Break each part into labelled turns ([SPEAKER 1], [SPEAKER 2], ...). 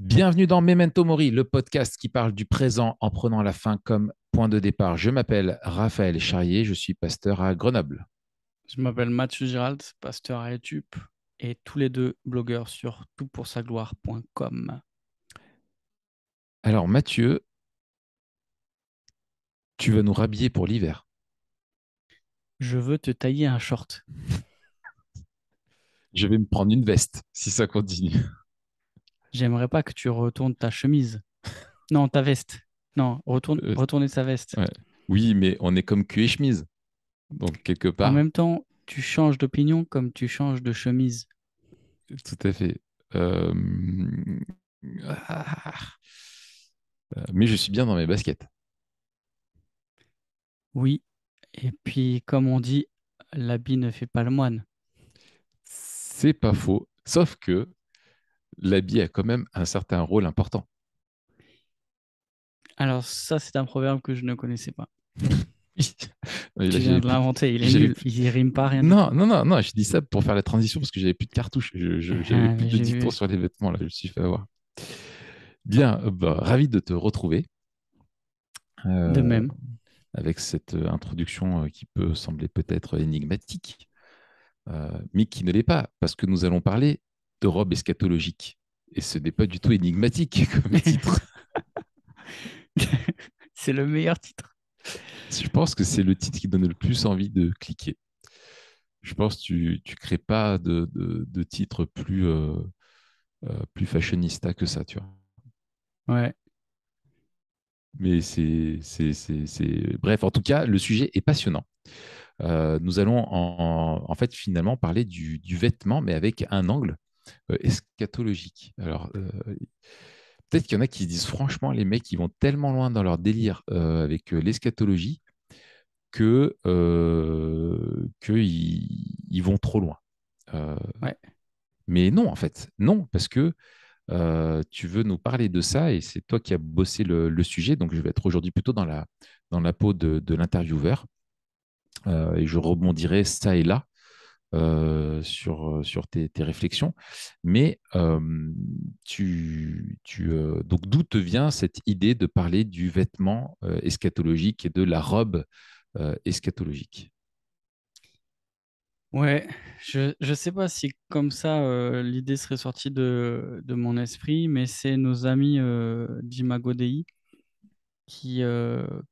[SPEAKER 1] Bienvenue dans Memento Mori, le podcast qui parle du présent en prenant la fin comme point de départ. Je m'appelle Raphaël Charrier, je suis pasteur à Grenoble.
[SPEAKER 2] Je m'appelle Mathieu Girald, pasteur à Etup et tous les deux blogueurs sur toutpoursagloire.com.
[SPEAKER 1] Alors Mathieu, tu vas nous rhabiller pour l'hiver.
[SPEAKER 2] Je veux te tailler un short.
[SPEAKER 1] je vais me prendre une veste si ça continue
[SPEAKER 2] j'aimerais pas que tu retournes ta chemise. non, ta veste. Non, retourne, euh, retourner sa veste.
[SPEAKER 1] Oui, mais on est comme cul et chemise. Donc, quelque part. En même
[SPEAKER 2] temps, tu changes d'opinion comme tu changes de chemise.
[SPEAKER 1] Tout à fait. Euh, ah. Mais je suis bien dans mes baskets.
[SPEAKER 2] Oui. Et puis, comme on dit, l'habit ne fait pas le moine.
[SPEAKER 1] C'est pas faux. Sauf que l'habit a quand même un certain rôle important.
[SPEAKER 2] Alors ça, c'est un proverbe que je ne connaissais pas.
[SPEAKER 1] je viens de l'inventer, il est nul, il rime pas rien. Non, non, non, non, je dis ça pour faire la transition parce que j'avais plus de cartouches, ah, j'avais plus de dicton sur les vêtements, là, je me suis fait avoir. Bien, bah, ravi de te retrouver. de euh, même. Avec cette euh, introduction euh, qui peut sembler peut-être énigmatique, euh, mais qui ne l'est pas, parce que nous allons parler robe eschatologique. Et ce n'est pas du tout énigmatique comme titre.
[SPEAKER 2] c'est le meilleur titre.
[SPEAKER 1] Je pense que c'est le titre qui donne le plus envie de cliquer. Je pense que tu ne crées pas de, de, titre plus, euh, euh, plus fashionista que ça, tu vois. Ouais. Mais c'est, c'est, Bref, en tout cas, le sujet est passionnant. Euh, nous allons en, en, en, fait finalement parler du, du, vêtement, mais avec un angle euh, eschatologique. Alors, euh, peut-être qu'il y en a qui se disent franchement, les mecs, ils vont tellement loin dans leur délire euh, avec l'eschatologie que qu'ils ils vont trop loin. Mais non, en fait, non, parce que tu veux nous parler de ça et c'est toi qui as bossé le, sujet. Donc, je vais être aujourd'hui plutôt dans la, dans la peau de, l'intervieweur et je rebondirai ça et là euh, sur, euh, tes, réflexions. Mais euh, tu, tu, donc d'où te vient cette idée de parler du vêtement eschatologique et de la robe eschatologique
[SPEAKER 2] Ouais, je ne sais pas si comme ça l'idée serait sortie de, de, mon esprit, mais c'est nos amis d'Imago Dei qui,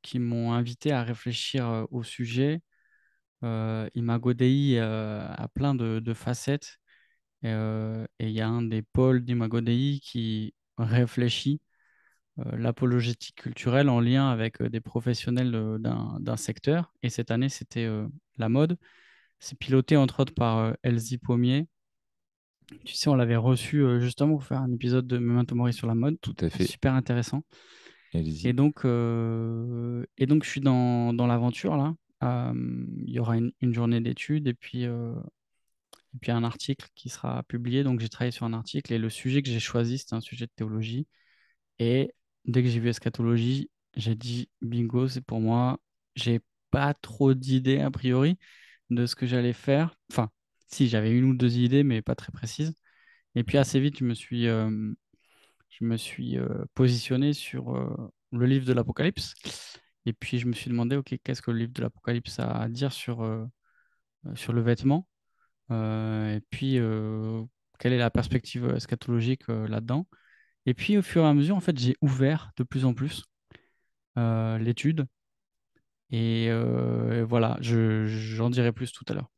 [SPEAKER 2] qui m'ont invité à réfléchir au sujet euh, Imago euh, a plein de, facettes. Euh, et il y a un des pôles d'Imago qui réfléchit euh, l'apologétique culturelle en lien avec des professionnels d'un secteur. Et cette année, c'était la mode. C'est piloté entre autres par Elsie Pommier, tu sais, on l'avait reçu justement pour faire un épisode de Memento Mori sur la mode. Tout à fait. Super intéressant. Et donc, donc, je suis dans l'aventure là. Euh, il y aura une, journée d'études et puis euh, puis un article qui sera publié. Donc j'ai travaillé sur un article et le sujet que j'ai choisi, c'était un sujet de théologie. Et dès que j'ai vu eschatologie, j'ai dit bingo, c'est pour moi. J'ai pas trop d'idées a priori de ce que j'allais faire. Enfin, si j'avais une ou deux idées, mais pas très précises. Et puis assez vite, je me suis, euh, je me suis positionné sur le livre de l'Apocalypse et puis je me suis demandé, ok, qu'est-ce que le livre de l'Apocalypse a à dire sur, euh, euh, sur le vêtement euh, Et puis, quelle est la perspective eschatologique là-dedans Et puis, au fur et à mesure, en fait, j'ai ouvert de plus en plus l'étude. Et, voilà, j'en dirai plus tout à l'heure.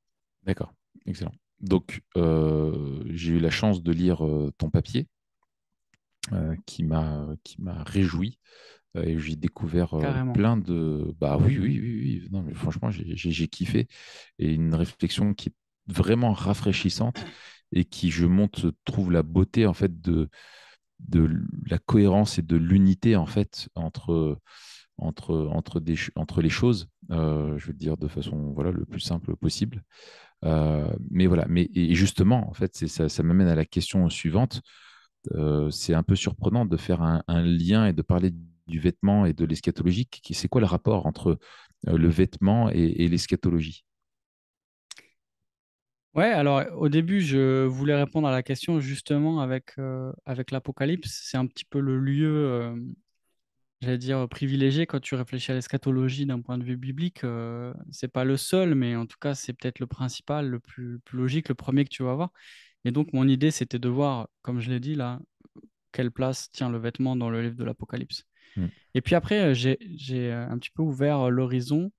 [SPEAKER 1] D'accord, excellent. Donc, j'ai eu la chance de lire ton papier qui m'a réjoui euh, et j'ai découvert euh, plein de. Bah oui, oui, oui, Non, mais franchement, j'ai kiffé. Et une réflexion qui est vraiment rafraîchissante et qui, je monte, trouve la beauté en fait de, de la cohérence et de l'unité en fait entre entre entre des entre les choses. Euh, je veux dire de façon voilà le plus simple possible. mais voilà. Mais et justement, en fait, ça, ça m'amène à la question suivante. c'est un peu surprenant de faire un, un lien et de parler du vêtement et de l'eschatologie. C'est quoi le rapport entre euh, le vêtement et, l'eschatologie
[SPEAKER 2] Ouais, alors au début, je voulais répondre à la question justement avec, euh, avec l'Apocalypse. C'est un petit peu le lieu, euh, j'allais dire, privilégié quand tu réfléchis à l'eschatologie d'un point de vue biblique. Ce c'est pas le seul, mais en tout cas, c'est peut-être le principal, le plus, logique, le premier que tu vas voir. Et donc, mon idée, c'était de voir, comme je l'ai dit là, quelle place tient le vêtement dans le livre de l'Apocalypse. Mm. Et puis après, euh, j'ai euh, un petit peu ouvert euh, l'horizon.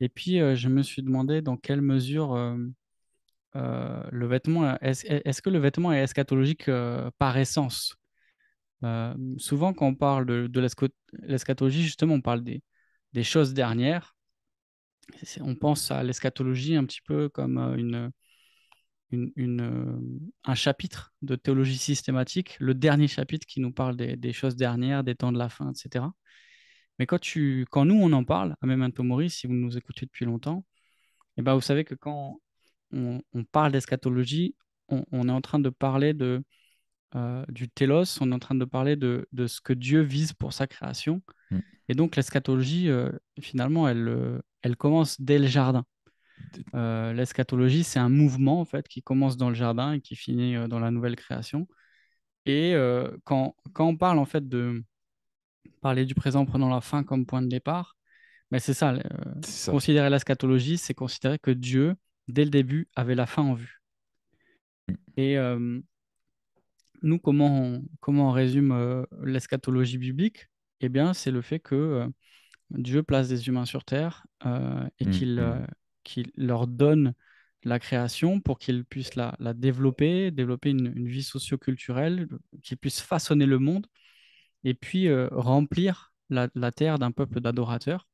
[SPEAKER 2] Et puis, je me suis demandé dans quelle mesure le vêtement, est-ce que le vêtement est eschatologique par essence Souvent, quand on parle de, de l'eschatologie, justement, on parle des, des choses dernières. On pense à l'eschatologie un petit peu comme une, une, euh, un chapitre de théologie systématique, le dernier chapitre qui nous parle des, choses dernières, des temps de la fin, etc. Mais quand, tu, quand nous, on en parle, à un Maurice, si vous nous écoutez depuis longtemps, eh ben vous savez que quand on, parle d'eschatologie, on, est en train de parler de, euh, du télos, on est en train de parler de, ce que Dieu vise pour sa création. Mm. Et donc l'eschatologie, euh, finalement, elle, elle commence dès le jardin. Euh, l'eschatologie, c'est un mouvement en fait qui commence dans le jardin et qui finit euh, dans la nouvelle création. Et euh, quand, on parle en fait de parler du présent en prenant la fin comme point de départ, mais ben, euh, c'est ça, Considérer l'eschatologie, c'est considérer que Dieu, dès le début, avait la fin en vue. Mm. Et nous, comment on, comment on résume l'eschatologie biblique Eh bien, c'est le fait que Dieu place des humains sur terre et mm, qu'il mm qui leur donne la création pour qu'ils puissent la, développer, développer une, une vie socioculturelle, qu'ils puissent façonner le monde et puis euh, remplir la, terre d'un peuple d'adorateurs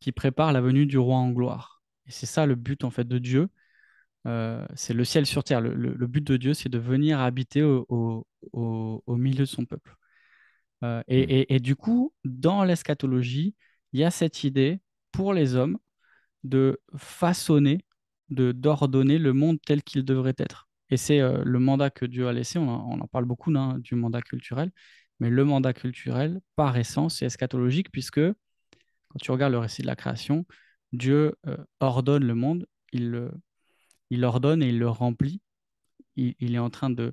[SPEAKER 2] qui prépare la venue du roi en gloire. Et c'est ça le but en fait de Dieu. Euh, c'est le ciel sur terre. Le, but de Dieu, c'est de venir habiter au, milieu de son peuple. Euh, mmh. et, et, du coup, dans l'eschatologie, il y a cette idée pour les hommes de façonner, de d'ordonner le monde tel qu'il devrait être. Et c'est euh, le mandat que Dieu a laissé, on, en, parle beaucoup hein, du mandat culturel, mais le mandat culturel, par essence, est eschatologique, puisque quand tu regardes le récit de la création, Dieu euh, ordonne le monde, il, le, il ordonne et il le remplit. Il, est en train de...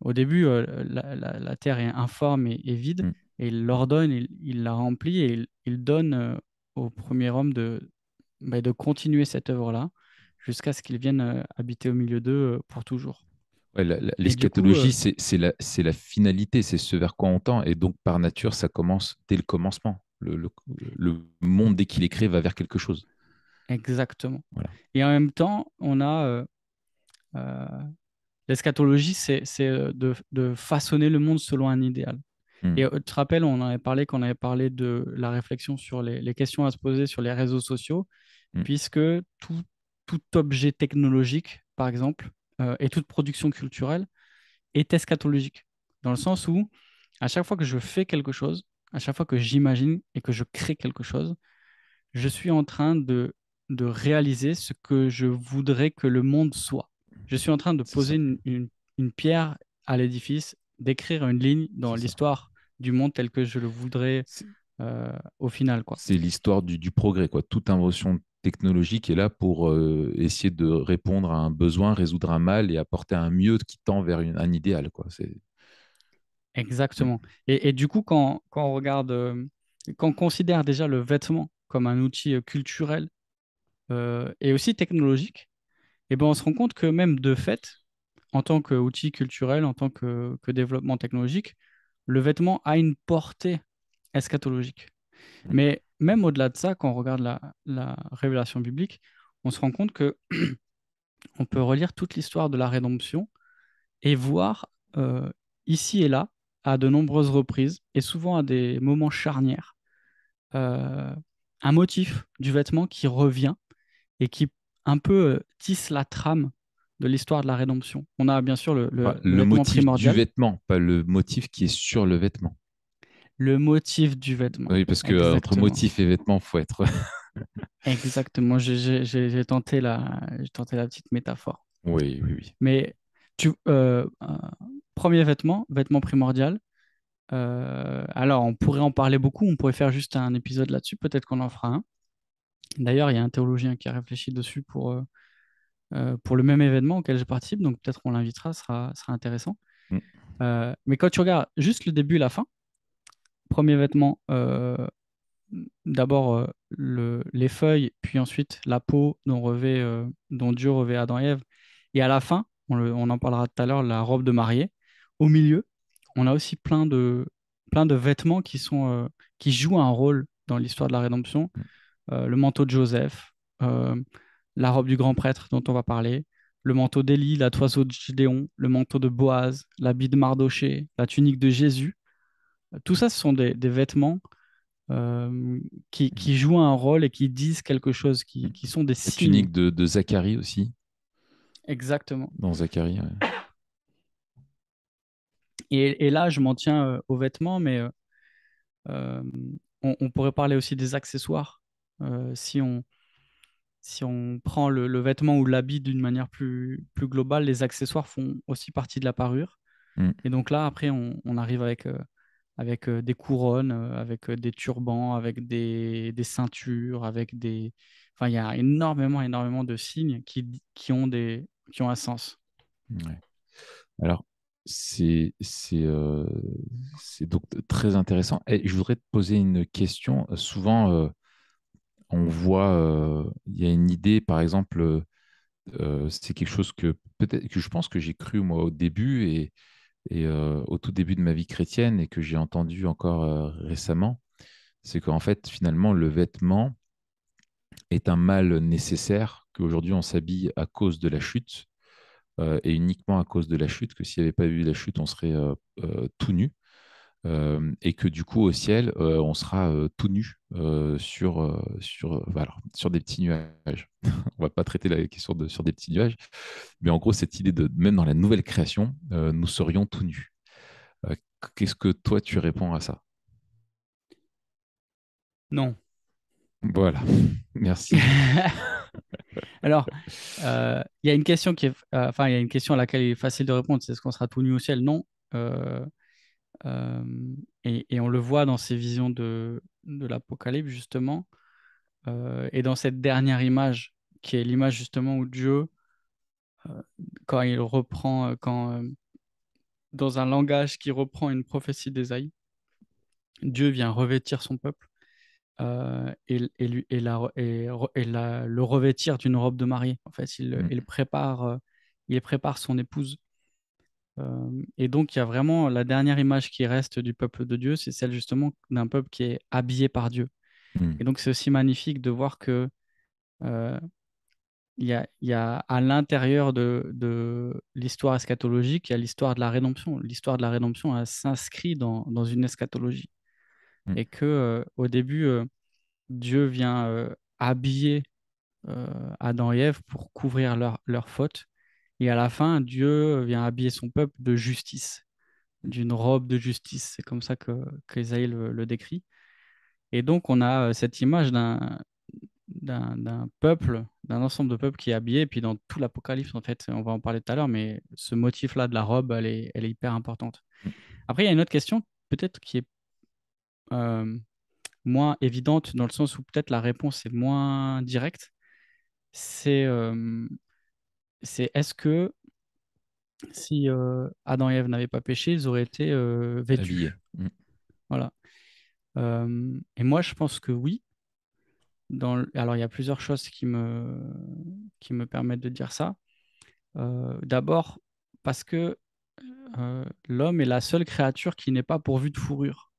[SPEAKER 2] Au début, euh, la, terre est informe et, vide, mm. et il l'ordonne, il, la remplit et il, donne au premier homme de, bah, de continuer cette œuvre-là jusqu'à ce qu'ils viennent euh, habiter au milieu d'eux euh, pour toujours.
[SPEAKER 1] L'escatologie L'eschatologie, euh, c'est la, finalité, c'est ce vers quoi on tend. Et donc, par nature, ça commence dès le commencement. Le, le, monde, dès qu'il est créé, va vers quelque chose.
[SPEAKER 2] Exactement. Et en même temps, on a. l'escatologie L'eschatologie, c'est de, façonner le monde selon un idéal. Hmm. Et tu te rappelles, on en avait parlé quand on avait parlé de la réflexion sur les questions à se poser sur les réseaux sociaux. Mm. puisque tout, tout, objet technologique, par exemple, euh, et toute production culturelle est eschatologique, dans le sens où à chaque fois que je fais quelque chose, à chaque fois que j'imagine et que je crée quelque chose, je suis en train de, de réaliser ce que je voudrais que le monde soit. Je suis en train de poser une, une, pierre à l'édifice, d'écrire une ligne dans l'histoire du monde tel que je le voudrais euh, au final.
[SPEAKER 1] C'est l'histoire du, du, progrès. Quoi. Toute invention technologique est là pour euh, essayer de répondre à un besoin, résoudre un mal et apporter un mieux qui tend vers un idéal. Quoi.
[SPEAKER 2] Exactement. Et, du coup, quand, on regarde, euh, quand on considère déjà le vêtement comme un outil euh, culturel et aussi technologique, et eh ben on se rend compte que même de fait, en tant qu'outil culturel, en tant que, que développement technologique, le vêtement a une portée eschatologique. Mais même au-delà de ça, quand on regarde la, révélation biblique, on se rend compte que on peut relire toute l'histoire de la rédemption et voir euh, ici et là, à de nombreuses reprises, et souvent à des moments charnières, euh, un motif du vêtement qui revient et qui un peu euh, tisse la trame de l'histoire de la rédemption. On a bien sûr le, motif du
[SPEAKER 1] vêtement, pas le motif qui est sur le vêtement
[SPEAKER 2] le motif du vêtement. Oui, parce que euh, entre motif
[SPEAKER 1] et vêtement, faut être.
[SPEAKER 2] Exactement. J'ai tenté la, tenté la petite métaphore.
[SPEAKER 1] Oui, oui, oui.
[SPEAKER 2] Mais tu, euh, euh, premier vêtement, vêtement primordial. alors, on pourrait en parler beaucoup. On pourrait faire juste un épisode là-dessus. Peut-être qu'on en fera un. D'ailleurs, il y a un théologien qui a réfléchi dessus pour pour le même événement auquel je participe. Donc peut-être on l'invitera. sera sera intéressant. Mm. mais quand tu regardes juste le début et la fin, premier vêtement, euh, d'abord euh, le, les feuilles, puis ensuite la peau euh, dont, Dieu revêt Adam et Ève. Et à la fin, on, en parlera tout à l'heure, la robe de mariée. Au milieu, on a aussi plein de, plein de vêtements qui, sont, qui jouent un rôle dans l'histoire de la rédemption. le manteau de Joseph, la robe du grand prêtre dont on va parler, le manteau d'Élie, la toiseau de Gideon, le manteau de Boaz, l'habit de Mardoché, la tunique de Jésus, tout ça, ce sont des, vêtements euh, qui, mmh. qui, jouent un rôle et qui disent quelque chose, qui, qui sont des signes. La unique
[SPEAKER 1] de, de Zacharie aussi.
[SPEAKER 2] Exactement.
[SPEAKER 1] Dans Zachary, ouais.
[SPEAKER 2] et, et, là, je m'en tiens euh, aux vêtements, mais euh, on, pourrait parler aussi des accessoires. si, on, si on prend le, vêtement ou l'habit d'une manière plus, plus globale, les accessoires font aussi partie de la parure. Mmh. Et donc là, après, on arrive avec avec des couronnes, avec des turbans, avec des, des ceintures, avec des. Enfin, il y a énormément, énormément de signes qui, qui ont, des, qui ont un sens.
[SPEAKER 1] Alors, c'est donc très intéressant. Et je voudrais te poser une question. Souvent, on voit, il y a une idée, par exemple, c'est quelque chose que peut-être que je pense que j'ai cru moi au début et et au tout début de ma vie chrétienne et que j'ai entendu encore récemment, c'est qu'en fait, finalement, le vêtement est un mal nécessaire, qu'aujourd'hui on s'habille à cause de la chute, et uniquement à cause de la chute, que s'il n'y avait pas eu la chute, on serait tout nu et que du coup au ciel on sera tout nu sur, sur, sur des petits nuages. on va pas traiter la question de sur des petits nuages, mais en gros cette idée de même dans la nouvelle création, nous serions tout nus. Qu'est-ce que toi tu réponds à ça Non. Voilà, merci.
[SPEAKER 2] Alors, il y a une question qui est, enfin il y a une question à laquelle il est facile de répondre, c'est est-ce qu'on sera tout nu au ciel Non. Euh, et, on le voit dans ces visions de, de l'Apocalypse, justement, euh, et dans cette dernière image, qui est l'image justement où Dieu, euh, quand il reprend, quand, dans un langage qui reprend une prophétie d'Ésaïe, Dieu vient revêtir son peuple et, lui, et, la, et, le revêtir d'une robe de mariée. En fait, il, mm. il, prépare, il prépare son épouse euh, et donc, il y a vraiment la dernière image qui reste du peuple de Dieu, c'est celle justement d'un peuple qui est habillé par Dieu. Hmm. Et donc, c'est aussi magnifique de voir que euh, il y, a, à l'intérieur de, l'histoire eschatologique, il y a l'histoire de la rédemption. L'histoire de la rédemption s'inscrit dans, une eschatologie. Hmm. Et que euh, au début, Dieu vient habiller Adam et Ève pour couvrir leur, leur faute et à la fin, Dieu vient habiller son peuple de justice, d'une robe de justice. C'est comme ça que qu'Ésaïe le, décrit. Et donc, on a euh, cette image d'un d'un peuple, d'un ensemble de peuples qui est habillé. Et puis, dans tout l'Apocalypse, en fait, on va en parler tout à l'heure, mais ce motif-là de la robe, elle est, hyper importante. Après, il y a une autre question, peut-être qui est euh, moins évidente, dans le sens où peut-être la réponse est moins directe. C'est euh, c'est est-ce que si euh, Adam et Ève n'avaient pas péché, ils auraient été euh, vêtus mm. Voilà. Euh, et moi, je pense que oui. Dans Alors, il y a plusieurs choses qui me, qui me permettent de dire ça. D'abord, parce que l'homme est la seule créature qui n'est pas pourvue de fourrure.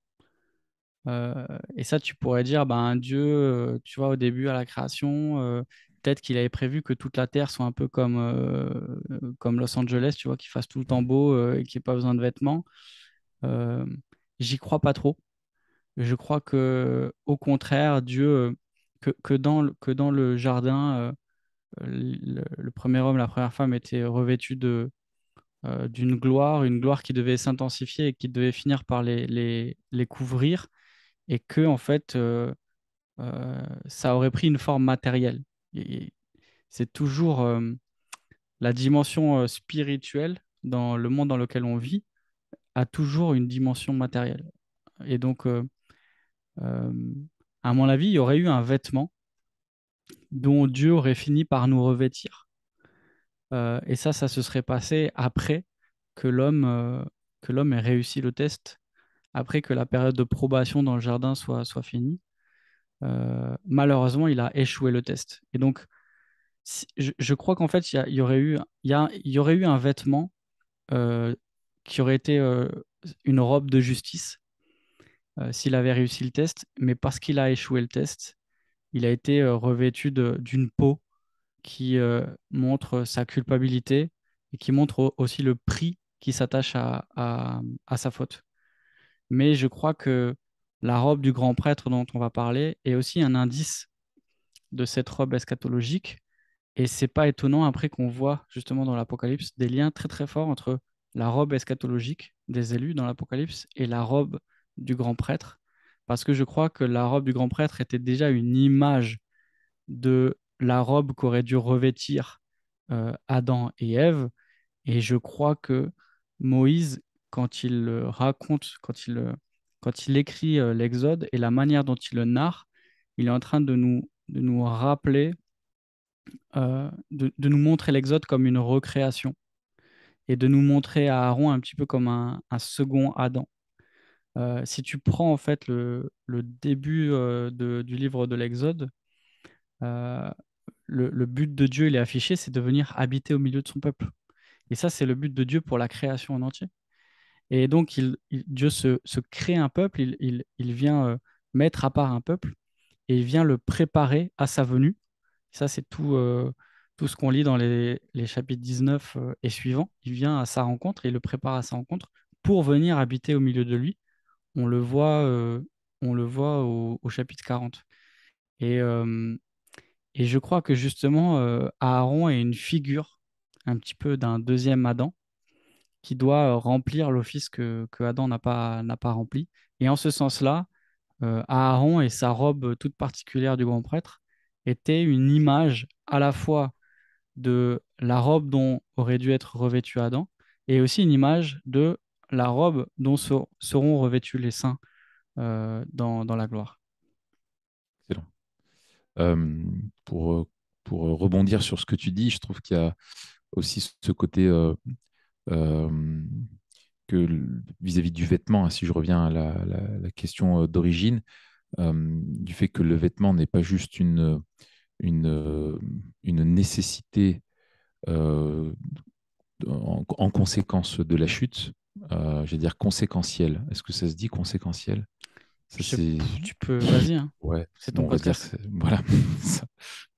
[SPEAKER 2] et ça, tu pourrais dire, un ben, Dieu, tu vois, au début, à la création, peut-être qu'il avait prévu que toute la Terre soit un peu comme, euh, comme Los Angeles, tu vois, qu'il fasse tout le temps beau euh, et qu'il n'y ait pas besoin de vêtements. Euh, j'y crois pas trop. Je crois que, au contraire, Dieu, que, que, dans, le, que dans le jardin, le, premier homme, la première femme étaient revêtus de, d'une gloire, une gloire qui devait s'intensifier et qui devait finir par les, les, les couvrir, et que, en fait, ça aurait pris une forme matérielle c'est toujours euh, la dimension euh, spirituelle dans le monde dans lequel on vit a toujours une dimension matérielle. Et donc, euh, à mon avis, il y aurait eu un vêtement dont Dieu aurait fini par nous revêtir. et ça, ça se serait passé après que l'homme que l'homme ait réussi le test, après que la période de probation dans le jardin soit, soit finie. Euh, malheureusement, il a échoué le test. Et donc, je, crois qu'en fait, il y, aurait eu, un vêtement euh, qui aurait été euh, une robe de justice s'il avait réussi le test, mais parce qu'il a échoué le test, il a été revêtu d'une peau qui montre sa culpabilité et qui montre aussi le prix qui s'attache à, sa faute. Mais je crois que la robe du grand prêtre dont on va parler est aussi un indice de cette robe eschatologique. Et c'est pas étonnant après qu'on voit justement dans l'Apocalypse des liens très très forts entre la robe eschatologique des élus dans l'Apocalypse et la robe du grand prêtre, parce que je crois que la robe du grand prêtre était déjà une image de la robe qu'auraient dû revêtir euh, Adam et Ève, et je crois que Moïse, quand il raconte, quand il euh, quand il écrit euh, l'Exode et la manière dont il le narre, il est en train de nous, nous rappeler, euh, de, nous montrer l'Exode comme une recréation et de nous montrer à Aaron un petit peu comme un, second Adam. Euh, si tu prends en fait le, début du livre de l'Exode, le, le but de Dieu, il est affiché, c'est de venir habiter au milieu de son peuple. Et ça, c'est le but de Dieu pour la création en entier. Et donc, il, Dieu se, crée un peuple, il, vient euh, mettre à part un peuple et il vient le préparer à sa venue. Ça, c'est tout, euh, tout ce qu'on lit dans les, chapitres 19 euh, et suivants. Il vient à sa rencontre et il le prépare à sa rencontre pour venir habiter au milieu de lui. On le voit, on le voit au, chapitre 40. et je crois que justement, Aaron est une figure un petit peu d'un deuxième Adam qui doit euh, remplir l'office que, Adam n'a pas, n'a pas rempli. Et en ce sens-là, euh, Aaron et sa robe euh, toute particulière du grand prêtre étaient une image à la fois de la robe dont aurait dû être revêtu Adam et aussi une image de la robe dont seront revêtus les saints dans, dans, la gloire.
[SPEAKER 1] Excellent. Euh, pour, pour rebondir sur ce que tu dis, je trouve qu'il y a aussi ce côté euh, que vis-à-vis du vêtement, hein, si je reviens à la, question euh, d'origine, euh, du fait que le vêtement n'est pas juste une, une, nécessité en, conséquence de la chute, j'allais dire conséquentielle. Est-ce que ça se dit conséquentiel tu peux, vas-y. Hein. Ouais. C'est ton Voilà.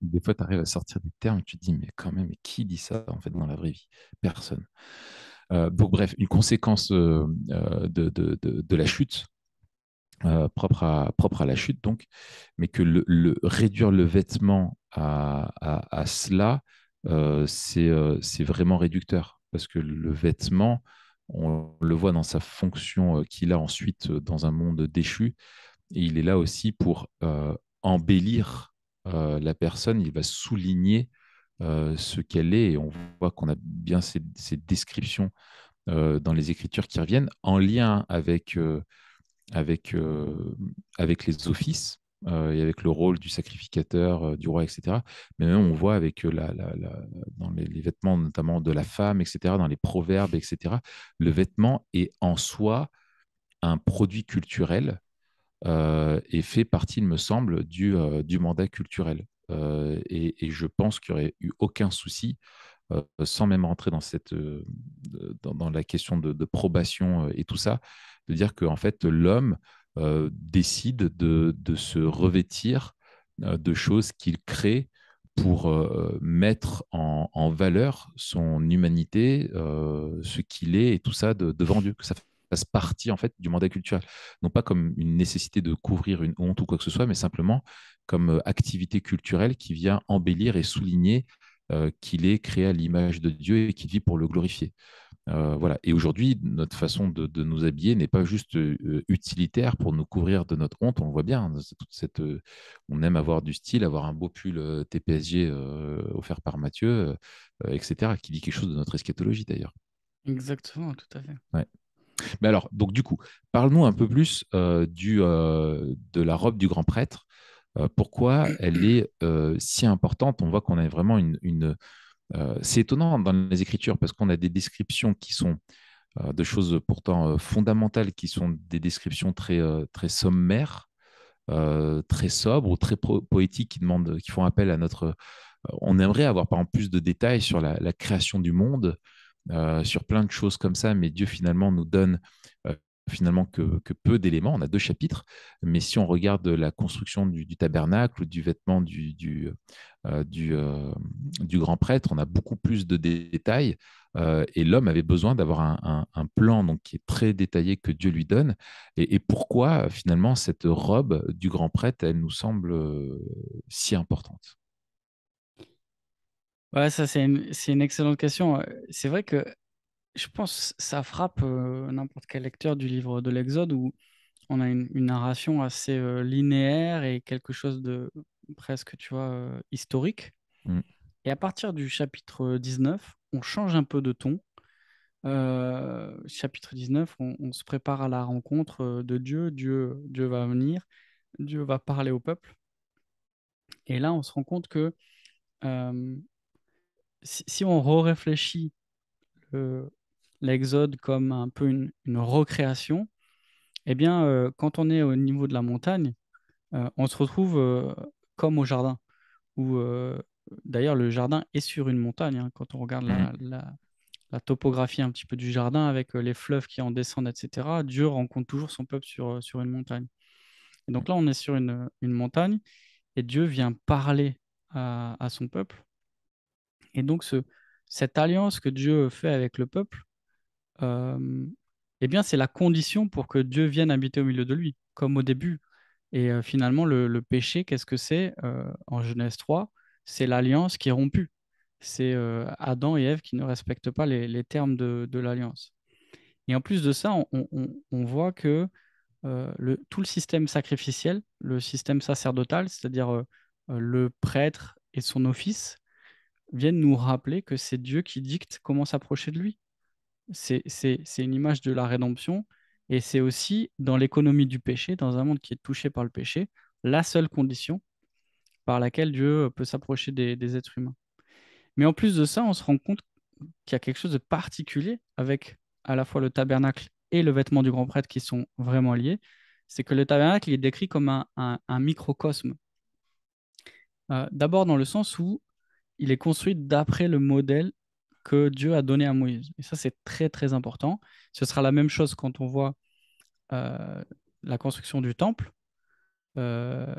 [SPEAKER 1] des fois, tu arrives à sortir des termes, tu te dis, mais quand même, qui dit ça en fait dans la vraie vie Personne. Euh, bref, une conséquence euh, euh, de, de, de, de, la chute, propre, à, propre à la chute, donc, mais que le, réduire le vêtement à, à, à cela, c'est vraiment réducteur. Parce que le vêtement, on le voit dans sa fonction euh, qu'il a ensuite euh, dans un monde déchu. Et il est là aussi pour euh, embellir la personne. Il va souligner ce qu'elle est. Et on voit qu'on a bien ces, descriptions dans les Écritures qui reviennent en lien avec les offices euh, et avec le rôle du sacrificateur, euh, du roi, etc. Mais même on voit avec euh, la, dans les, vêtements notamment de la femme, etc., dans les proverbes, etc., le vêtement est en soi un produit culturel et fait partie, il me semble, du, mandat culturel. et, je pense qu'il n'y aurait eu aucun souci, sans même rentrer dans, cette, dans, la question de, de, probation et tout ça, de dire qu'en fait, l'homme euh, décide de, se revêtir euh, de choses qu'il crée pour euh, mettre en, valeur son humanité, ce qu'il est et tout ça devant Dieu, que ça fasse partie en fait du mandat culturel. Non pas comme une nécessité de couvrir une honte ou quoi que ce soit, mais simplement comme activité culturelle qui vient embellir et souligner qu'il est créé à l'image de Dieu et qu'il vit pour le glorifier. Euh, et aujourd'hui, notre façon de, nous habiller n'est pas juste euh, utilitaire pour nous couvrir de notre honte. On le voit bien. Hein, toute cette, euh, on aime avoir du style, avoir un beau pull TPSG offert par Mathieu, etc., qui dit quelque chose de notre eschatologie d'ailleurs.
[SPEAKER 2] Exactement, tout à fait.
[SPEAKER 1] Mais alors, donc du coup, parle-nous un peu plus du, de la robe du grand prêtre. pourquoi elle est si importante On voit qu'on a vraiment une euh, c'est étonnant dans les Écritures parce qu'on a des descriptions qui sont euh, de choses pourtant euh, fondamentales, qui sont des descriptions très, très sommaires, très sobres ou très poétiques, qui, qui font appel à notre... On aimerait avoir par exemple plus de détails sur la création du monde, sur plein de choses comme ça, mais Dieu finalement nous donne finalement que, peu d'éléments. On a deux chapitres, mais si on regarde la construction du, tabernacle du vêtement du, du, euh, euh, du, grand prêtre, on a beaucoup plus de détails. Euh, et l'homme avait besoin d'avoir un, plan donc, qui est très détaillé que Dieu lui donne. Et, pourquoi finalement cette robe du grand prêtre, elle nous semble si importante
[SPEAKER 2] Ouais, ça c'est une, excellente question. C'est vrai que je pense que ça frappe euh, n'importe quel lecteur du livre de l'Exode où on a une, narration assez euh, linéaire et quelque chose de presque, tu vois, euh, historique. Mm. Et à partir du chapitre 19, on change un peu de ton. chapitre 19, on, se prépare à la rencontre de Dieu. Dieu. Dieu va venir, Dieu va parler au peuple. Et là, on se rend compte que si, si, on réfléchit l'Exode comme un peu une, recréation, eh bien, euh, quand on est au niveau de la montagne, euh, on se retrouve euh, comme au jardin, où d'ailleurs le jardin est sur une montagne, hein, quand on regarde mmh. la, la, topographie un petit peu du jardin avec les fleuves qui en descendent, etc. Dieu rencontre toujours son peuple sur, sur une montagne. Et donc là, on est sur une, montagne et Dieu vient parler à, à son peuple. Et donc ce, cette alliance que Dieu fait avec le peuple, euh, eh bien, c'est la condition pour que Dieu vienne habiter au milieu de lui, comme au début. Et euh, finalement, le, péché, qu'est-ce que c'est euh, en Genèse 3 C'est l'alliance qui est rompue. C'est euh, Adam et Ève qui ne respectent pas les, termes de, l'alliance. Et en plus de ça, on, voit que tout le système sacrificiel, le système sacerdotal, c'est-à-dire le prêtre et son office, viennent nous rappeler que c'est Dieu qui dicte comment s'approcher de lui c'est une image de la rédemption et c'est aussi dans l'économie du péché, dans un monde qui est touché par le péché, la seule condition par laquelle Dieu euh, peut s'approcher des, êtres humains. Mais en plus de ça, on se rend compte qu'il y a quelque chose de particulier avec à la fois le tabernacle et le vêtement du grand prêtre qui sont vraiment liés. C'est que le tabernacle est décrit comme un, microcosme. Euh, d'abord dans le sens où il est construit d'après le modèle que Dieu a donné à Moïse. Et ça, c'est très, très important. Ce sera la même chose quand on voit euh, la construction du temple. Euh,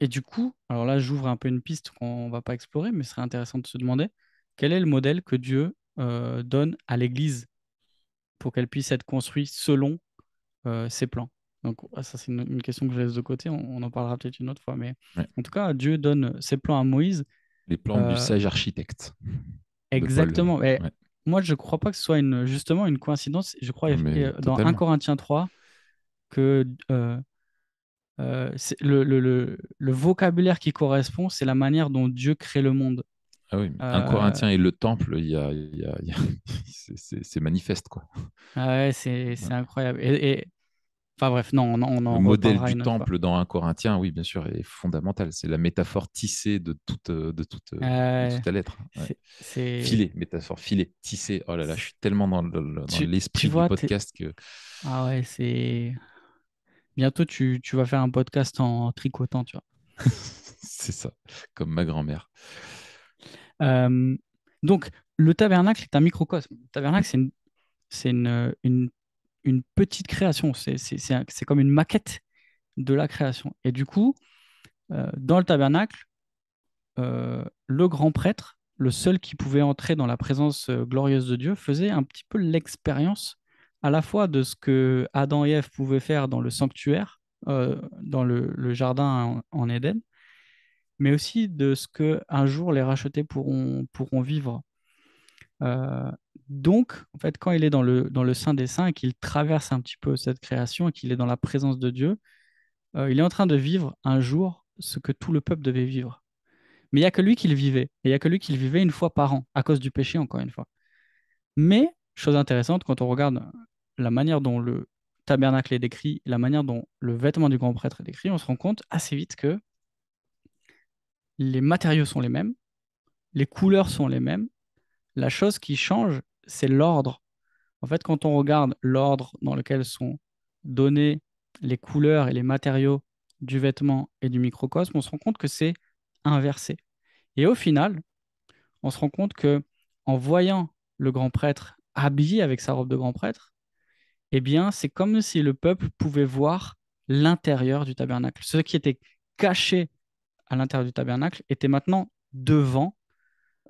[SPEAKER 2] et du coup, alors là, j'ouvre un peu une piste qu'on va pas explorer, mais ce serait intéressant de se demander quel est le modèle que Dieu euh, donne à l'Église pour qu'elle puisse être construite selon ses plans. Donc, ah, ça, c'est une, question que je laisse de côté. On, en parlera peut-être une autre fois. Mais en tout cas, Dieu donne ses plans à Moïse.
[SPEAKER 1] Les plans du sage architecte. Exactement.
[SPEAKER 2] Mais Moi, je ne crois pas que ce soit une, justement une coïncidence. Je crois dans 1 Corinthiens 3 que euh, euh, le, vocabulaire qui correspond, c'est la manière dont Dieu crée le monde. Ah oui, 1 euh, Corinthiens
[SPEAKER 1] et le temple, c'est manifeste. quoi.
[SPEAKER 2] Ah ouais, c'est incroyable. et, Enfin bref, non, on, on Le modèle du temple
[SPEAKER 1] dans 1 Corinthien, oui, bien sûr, est fondamental. C'est la métaphore tissée de toute, euh, de toute, euh, toute la lettre. Filée, métaphore, filée, tissée. Oh là là, je suis tellement dans, l'esprit du podcast que.
[SPEAKER 2] Ah ouais, c'est. Bientôt, tu, tu, vas faire un podcast en tricotant, tu vois.
[SPEAKER 1] c'est ça, comme ma grand-mère.
[SPEAKER 2] Euh, donc, le tabernacle est un microcosme. Le tabernacle, c'est une, une, une une petite création, c'est comme une maquette de la création. Et du coup, euh, dans le tabernacle, euh, le grand prêtre, le seul qui pouvait entrer dans la présence euh, glorieuse de Dieu, faisait un petit peu l'expérience à la fois de ce que Adam et Eve pouvaient faire dans le sanctuaire, dans le, jardin en, Éden, mais aussi de ce que un jour les rachetés pourront, pourront vivre donc, en fait, quand il est dans le, dans le sein des saints et qu'il traverse un petit peu cette création et qu'il est dans la présence de Dieu, euh, il est en train de vivre un jour ce que tout le peuple devait vivre. Mais il n'y a que lui qui le vivait. Et il n'y a que lui qui le vivait une fois par an, à cause du péché, encore une fois. Mais, chose intéressante, quand on regarde la manière dont le tabernacle est décrit, la manière dont le vêtement du grand prêtre est décrit, on se rend compte assez vite que les matériaux sont les mêmes, les couleurs sont les mêmes. La chose qui change, c'est l'ordre. En fait, quand on regarde l'ordre dans lequel sont données les couleurs et les matériaux du vêtement et du microcosme, on se rend compte que c'est inversé. Et au final, on se rend compte que en voyant le grand prêtre habillé avec sa robe de grand prêtre, eh bien, c'est comme si le peuple pouvait voir l'intérieur du tabernacle. Ce qui était caché à l'intérieur du tabernacle était maintenant devant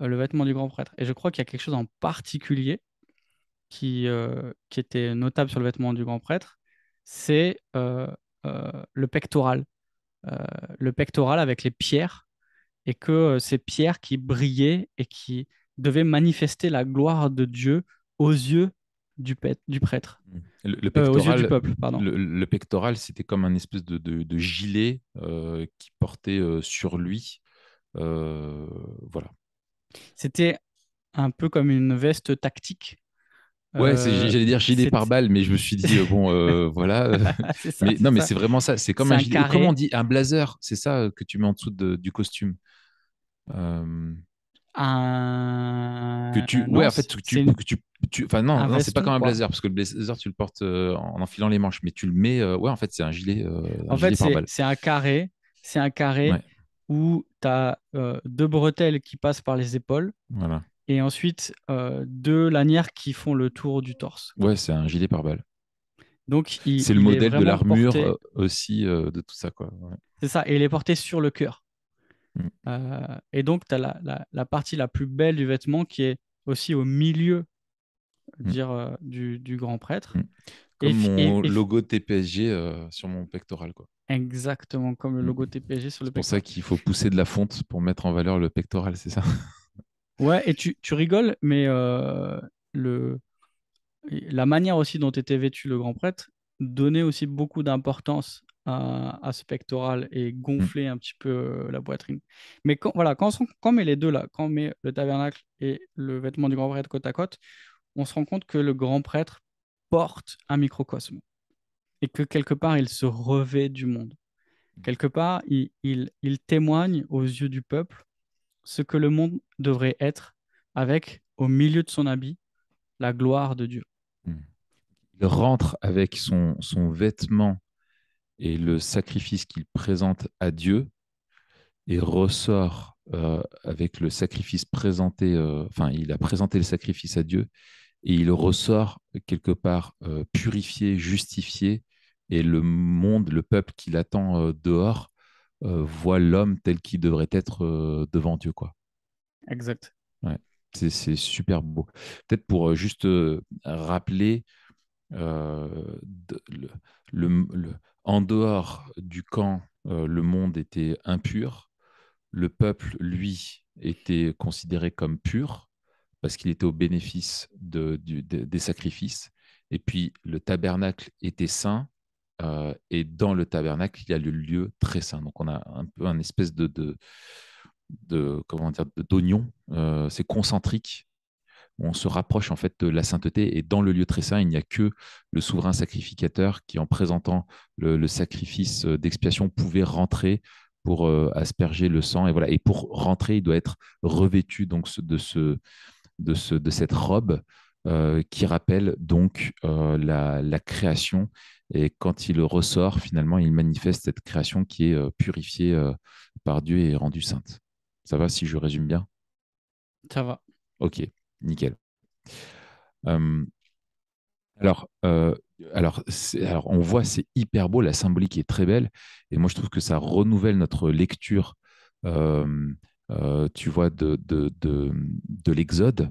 [SPEAKER 2] euh, le vêtement du grand prêtre. Et je crois qu'il y a quelque chose en particulier qui, euh, qui était notable sur le vêtement du grand prêtre, c'est euh, le pectoral. le pectoral avec les pierres, et que ces pierres qui brillaient et qui devaient manifester la gloire de Dieu aux yeux du, prêtre. Mmh. Le, pectoral, yeux du peuple,
[SPEAKER 1] Le, pectoral, c'était comme un espèce de, de gilet qui portait sur lui. voilà,
[SPEAKER 2] c'était un peu comme
[SPEAKER 1] une veste tactique. Ouais, euh, j'allais dire gilet par balle, mais je me suis dit, euh, bon, euh, voilà. mais, non, mais c'est vraiment ça. C'est comme un, gilet. Comment on dit Un blazer, c'est ça que tu mets en dessous du costume. Un... Que tu... ouais, en fait, tu, Enfin, non, c'est pas comme un blazer, parce que le blazer, tu le portes en enfilant les manches, mais tu le mets. ouais, en fait, c'est un gilet. en fait, c'est
[SPEAKER 2] un carré. C'est un carré. Ouais où tu as euh, deux bretelles qui passent par les épaules. Et ensuite, euh, deux lanières qui font le tour du torse.
[SPEAKER 1] Ouais, c'est un gilet pare-balles.
[SPEAKER 2] Donc, c'est le modèle de l'armure euh,
[SPEAKER 1] aussi, de tout ça. quoi.
[SPEAKER 2] C'est ça, et il est porté sur le cœur. Mm. et donc, tu as la, partie la plus belle du vêtement qui est aussi au milieu mm. dire, du, grand prêtre. Mm. Comme mon logo
[SPEAKER 1] TPSG euh, sur mon pectoral. Quoi.
[SPEAKER 2] Exactement, comme le mm. logo TPSG sur le pectoral. C'est pour ça qu'il
[SPEAKER 1] faut pousser de la fonte pour mettre en valeur le pectoral, c'est ça
[SPEAKER 2] Ouais, et tu, tu rigoles, mais euh, le... la manière aussi dont était vêtu le grand prêtre donnait aussi beaucoup d'importance à, ce pectoral et mm. gonflait un petit peu euh, la poitrine. Mais quand, voilà, quand, on, quand on met les deux là, quand on met le tabernacle et le vêtement du grand prêtre côte à côte, on se rend compte que le grand prêtre porte un microcosme et que quelque part il se revêt du monde. Mm. Quelque part, il, témoigne aux yeux du peuple ce que le monde devrait être avec, au milieu de son habit, la gloire de Dieu. Mm.
[SPEAKER 1] Il rentre avec son, vêtement et le sacrifice qu'il présente à Dieu et ressort euh, avec le sacrifice présenté, euh, enfin il a présenté le sacrifice à Dieu et il ressort quelque part euh, purifié, justifié, et le monde, le peuple qui l'attend euh, dehors, euh, voit l'homme tel qu'il devrait être devant Dieu. Quoi. Exact. Ouais, c'est, super beau. Peut-être pour juste rappeler, en dehors du camp, le monde était impur, le peuple, lui, était considéré comme pur, parce qu'il était au bénéfice des sacrifices. Et puis le tabernacle était saint, euh, et dans le tabernacle, il y a le lieu très saint. Donc on a un peu un espèce de, comment dire d'oignon, euh, c'est concentrique. On se rapproche en fait de la sainteté et dans le lieu très saint, il n'y a que le souverain sacrificateur qui, en présentant le, sacrifice euh, d'expiation, pouvait rentrer pour asperger le sang et voilà. Et pour rentrer, il doit être revêtu donc de ce de, de cette robe euh, qui rappelle donc euh, la, création. Et quand il ressort, finalement, il manifeste cette création qui est euh, purifiée par Dieu et rendue sainte. Ça va si je résume bien Ça va. Ok, nickel. Hum, alors, alors, on voit, c'est hyper beau, la symbolique est très belle, et moi je trouve que ça renouvelle notre lecture hum, euh, tu vois, de, l'Exode.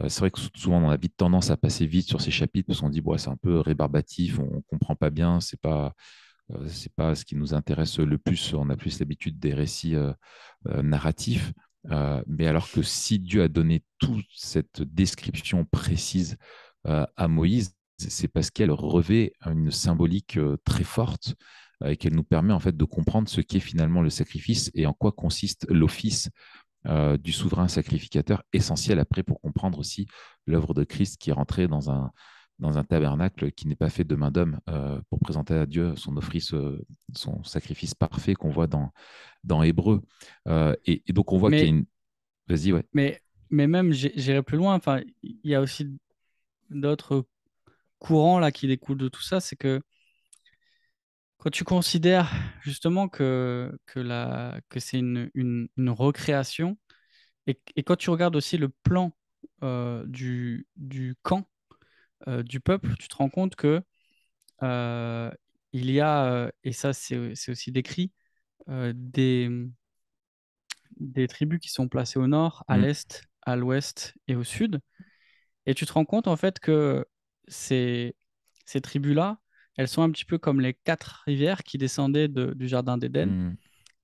[SPEAKER 1] Euh, c'est vrai que souvent on a vite tendance à passer vite sur ces chapitres parce qu'on dit bon, c'est un peu rébarbatif, on ne comprend pas bien, c'est pas euh, pas ce qui nous intéresse le plus. On a plus l'habitude des récits narratifs. mais alors que si Dieu a donné toute cette description précise à Moïse, c'est parce qu'elle revêt une symbolique très forte euh, et qu'elle nous permet en fait de comprendre ce qu'est finalement le sacrifice et en quoi consiste l'office euh, du souverain sacrificateur, essentiel après pour comprendre aussi l'œuvre de Christ qui est rentrée dans un, dans un tabernacle qui n'est pas fait de main d'homme euh, pour présenter à Dieu son offrice, son sacrifice parfait qu'on voit dans, dans Hébreu. et, donc on voit qu'il y a une... Vas-y, ouais.
[SPEAKER 2] Mais, mais même, j'irai plus loin, enfin, il y a aussi d'autres courants là qui découlent de tout ça, c'est que quand tu considères justement que, que, que c'est une, recréation, et, quand tu regardes aussi le plan euh, du, du, camp, euh, du peuple, tu te rends compte que euh, il y a, et ça c'est, aussi décrit, des, des tribus qui sont placées au nord, à mmh. l'est, à l'ouest et au sud. Et tu te rends compte en fait que ces, ces tribus-là, elles sont un petit peu comme les quatre rivières qui descendaient du Jardin d'Éden, hmm.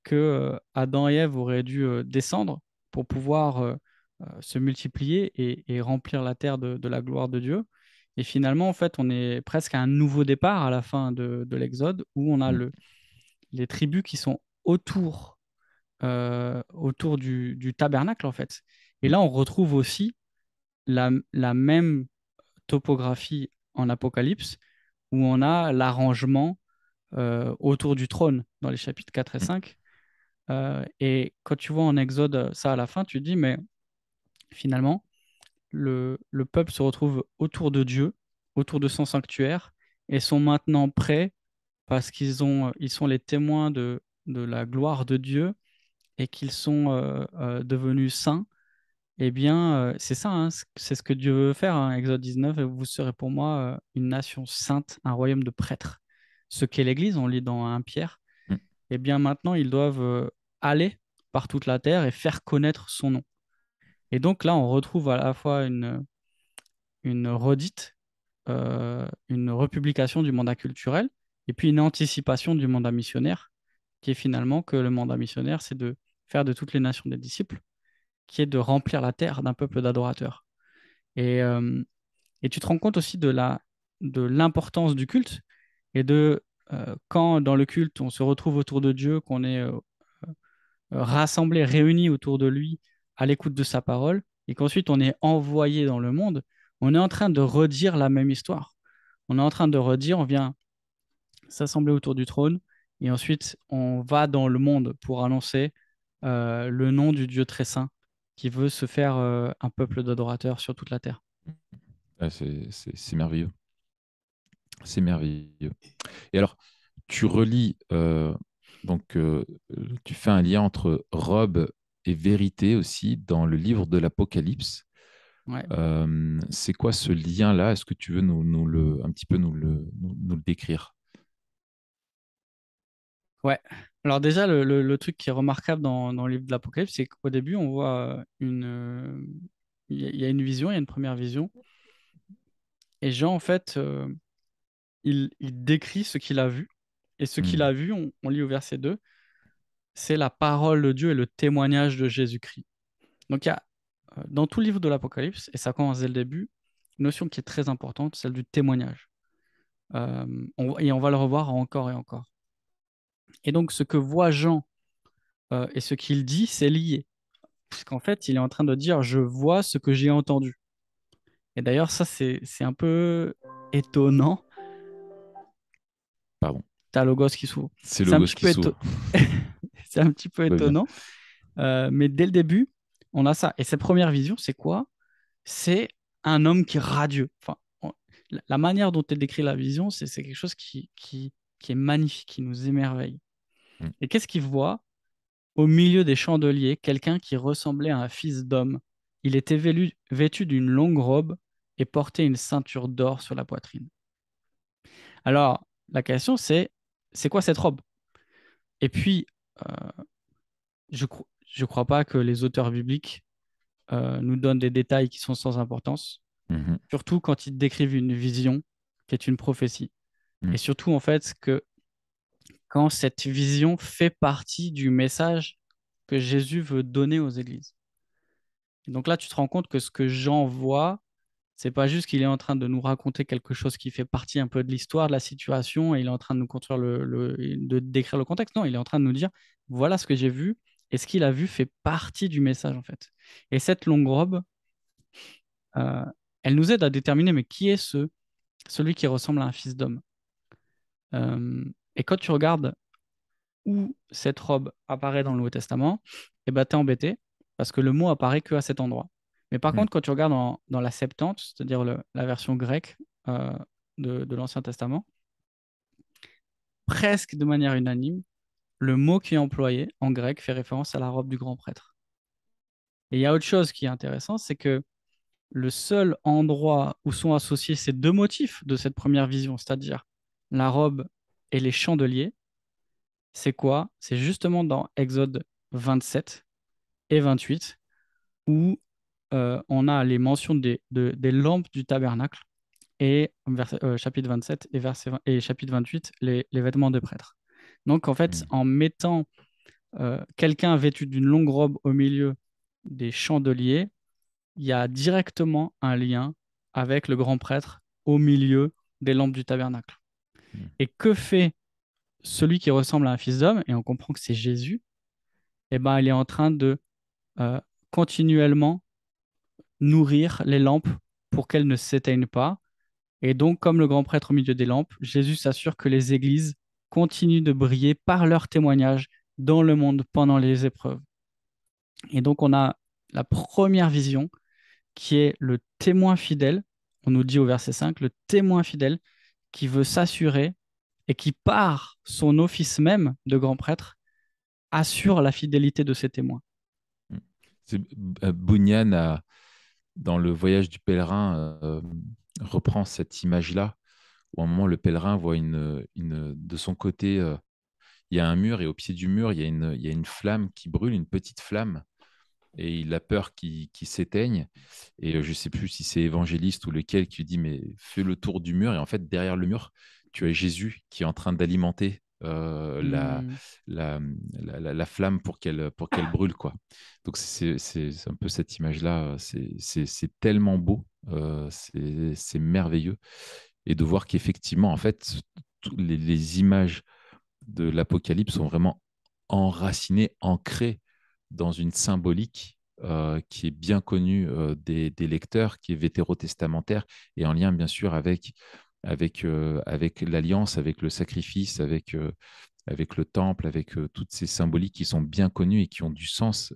[SPEAKER 2] que euh, Adam et Ève auraient dû euh, descendre pour pouvoir euh, se multiplier et, remplir la terre de, la gloire de Dieu. Et finalement, en fait, on est presque à un nouveau départ à la fin de, l'Exode, où on a hmm. les tribus qui sont autour, autour du, tabernacle, en fait. Et là, on retrouve aussi la même topographie en Apocalypse, où on a l'arrangement euh, autour du trône dans les chapitres 4 et 5. Mmh. Euh, et quand tu vois en Exode ça à la fin, tu dis, mais finalement, le, peuple se retrouve autour de Dieu, autour de son sanctuaire, et sont maintenant prêts parce qu'ils ils sont les témoins de, la gloire de Dieu et qu'ils sont euh, devenus saints eh bien, euh, c'est ça, hein, c'est ce que Dieu veut faire. Hein, Exode 19, vous serez pour moi euh, une nation sainte, un royaume de prêtres. Ce qu'est l'Église, on lit dans un Pierre. Mm. Eh bien, maintenant, ils doivent euh, aller par toute la terre et faire connaître son nom. Et donc là, on retrouve à la fois une, redite, une republication du mandat culturel, et puis une anticipation du mandat missionnaire, qui est finalement que le mandat missionnaire, c'est de faire de toutes les nations des disciples qui est de remplir la terre d'un peuple d'adorateurs. Et, euh, tu te rends compte aussi de l'importance de du culte et de euh, quand dans le culte on se retrouve autour de Dieu, qu'on est rassemblé, euh, rassemblés, réunis autour de lui à l'écoute de sa parole, et qu'ensuite on est envoyé dans le monde, on est en train de redire la même histoire. On est en train de redire, on vient s'assembler autour du trône, et ensuite on va dans le monde pour annoncer le nom du Dieu très saint qui veut se faire euh, un peuple d'adorateurs sur toute la
[SPEAKER 1] terre. C'est merveilleux. C'est merveilleux. Et alors, tu relis, euh, donc, euh, tu fais un lien entre robe et vérité aussi dans le livre de l'Apocalypse. c'est quoi ce lien-là Est-ce que tu veux nous, le, un petit peu nous le, nous le décrire
[SPEAKER 2] Ouais, alors déjà, le, truc qui est remarquable dans, le livre de l'Apocalypse, c'est qu'au début, on voit euh, une... Euh, il y, a une vision, il y a une première vision. Et Jean, en fait, euh, il, décrit ce qu'il a vu. Et ce qu'il hmm. a vu, on, lit au verset 2, c'est la parole de Dieu et le témoignage de Jésus-Christ. Donc il y a, dans tout le livre de l'Apocalypse, et ça commence dès le début, une notion qui est très importante, celle du témoignage. et on va le revoir encore et encore. Et donc, ce que voit Jean euh, et ce qu'il dit, c'est lié. Puisqu'en fait, il est en train de dire Je vois ce que j'ai entendu. Et d'ailleurs, ça, c'est un peu étonnant. Pardon. T'as gosse qui s'ouvre. C'est gosse qui s'ouvre. c'est un petit peu étonnant. Euh, mais dès le début, on a ça. Et cette première vision, c'est quoi C'est un homme qui est radieux. la manière dont est décrit la vision, c'est quelque chose qui qui est magnifique, qui nous émerveille. Mm. Et qu'est-ce qu'il voit Au milieu des chandeliers, quelqu'un qui ressemblait à un fils d'homme. Il était vêtu d'une longue robe et portait une ceinture d'or sur la poitrine. Alors, la question, c'est c'est quoi cette robe Et puis, euh, je ne crois pas que les auteurs bibliques euh, nous donnent des détails qui sont sans importance, mm-hmm. surtout quand ils décrivent une vision qui est une prophétie. Et mm. surtout, en fait, que quand cette vision fait partie du message que Jésus veut donner aux églises. donc là, tu te rends compte que ce que Jean voit, c'est pas juste qu'il est en train de nous raconter quelque chose qui fait partie un peu de l'histoire, de la situation, et il est en train de nous construire le, de décrire le contexte. Non, il est en train de nous dire voilà ce que j'ai vu, et ce qu'il a vu fait partie du message en fait. Et cette longue robe, euh, elle nous aide à déterminer mais qui est ce celui qui ressemble à un fils d'homme. Euh, et quand tu regardes où cette robe apparaît dans le Nouveau Testament, eh ben, tu es embêté parce que le mot apparaît que à cet endroit. Mais par mm. contre, quand tu regardes dans la Septante, c'est-à-dire la version grecque euh, de, l'Ancien Testament, presque de manière unanime, le mot qui est employé en grec fait référence à la robe du grand prêtre. Et il y a autre chose qui est intéressant, c'est que le seul endroit où sont associés ces deux motifs de cette première vision, c'est-à-dire la robe et les chandeliers, c'est quoi C'est justement dans Exode 27 et 28 où euh, on a les mentions des, lampes du tabernacle et euh, chapitre 27 et, et chapitre 28, les, vêtements de prêtre. Donc en fait, hmm. en mettant euh, quelqu'un vêtu d'une longue robe au milieu des chandeliers, il y a directement un lien avec le grand prêtre au milieu des lampes du tabernacle. Et que fait celui qui ressemble à un fils d'homme Et on comprend que c'est Jésus. Et eh ben, il est en train de euh, continuellement nourrir les lampes pour qu'elles ne s'éteignent pas. Et donc, comme le grand prêtre au milieu des lampes, Jésus s'assure que les églises continuent de briller par leur témoignage dans le monde pendant les épreuves. Et donc, on a la première vision qui est le témoin fidèle. On nous dit au verset 5, le témoin fidèle qui veut s'assurer et qui, par son office même de grand prêtre, assure la fidélité de
[SPEAKER 1] ses témoins. Hmm. Euh, Bunyan, dans le voyage du pèlerin, euh, reprend cette image-là, où à un moment, le pèlerin voit une, de son côté, euh, il y a un mur, et au pied du mur, il y a une, il y a une flamme qui brûle, une petite flamme et il a peur qu'il s'éteigne. Et euh, je ne sais plus si c'est évangéliste ou lequel qui dit Mais fais le tour du mur. Et en fait, derrière le mur, tu as Jésus qui est en train d'alimenter euh, mmh. la, la, flamme pour qu'elle brûle quoi. Donc c'est un peu cette image là, euh, c'est tellement beau, c'est merveilleux et de voir qu'effectivement en fait les, images de l'Apocalypse sont vraiment enracinées, ancrées dans une symbolique euh, qui est bien connue euh, des, lecteurs, qui est vétérotestamentaire et en lien bien sûr avec, avec, euh, avec l'alliance, avec le sacrifice, avec, avec le temple, avec toutes ces symboliques qui sont bien connues et qui ont du sens.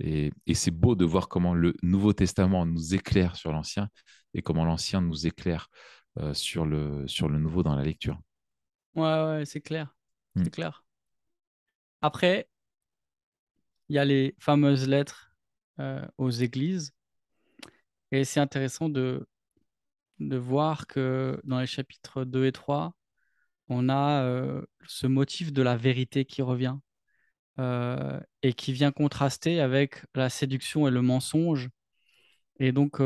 [SPEAKER 1] et, et c'est beau de voir comment le Nouveau Testament nous éclaire sur l'Ancien et comment l'Ancien nous éclaire sur, le, sur le Nouveau dans la lecture.
[SPEAKER 2] Ouais, ouais c'est clair. Mm. C'est clair. Après, il y a les fameuses lettres euh, aux églises. Et c'est intéressant de, de voir que dans les chapitres 2 et 3, on a euh, ce motif de la vérité qui revient euh, et qui vient contraster avec la séduction et le mensonge. Et donc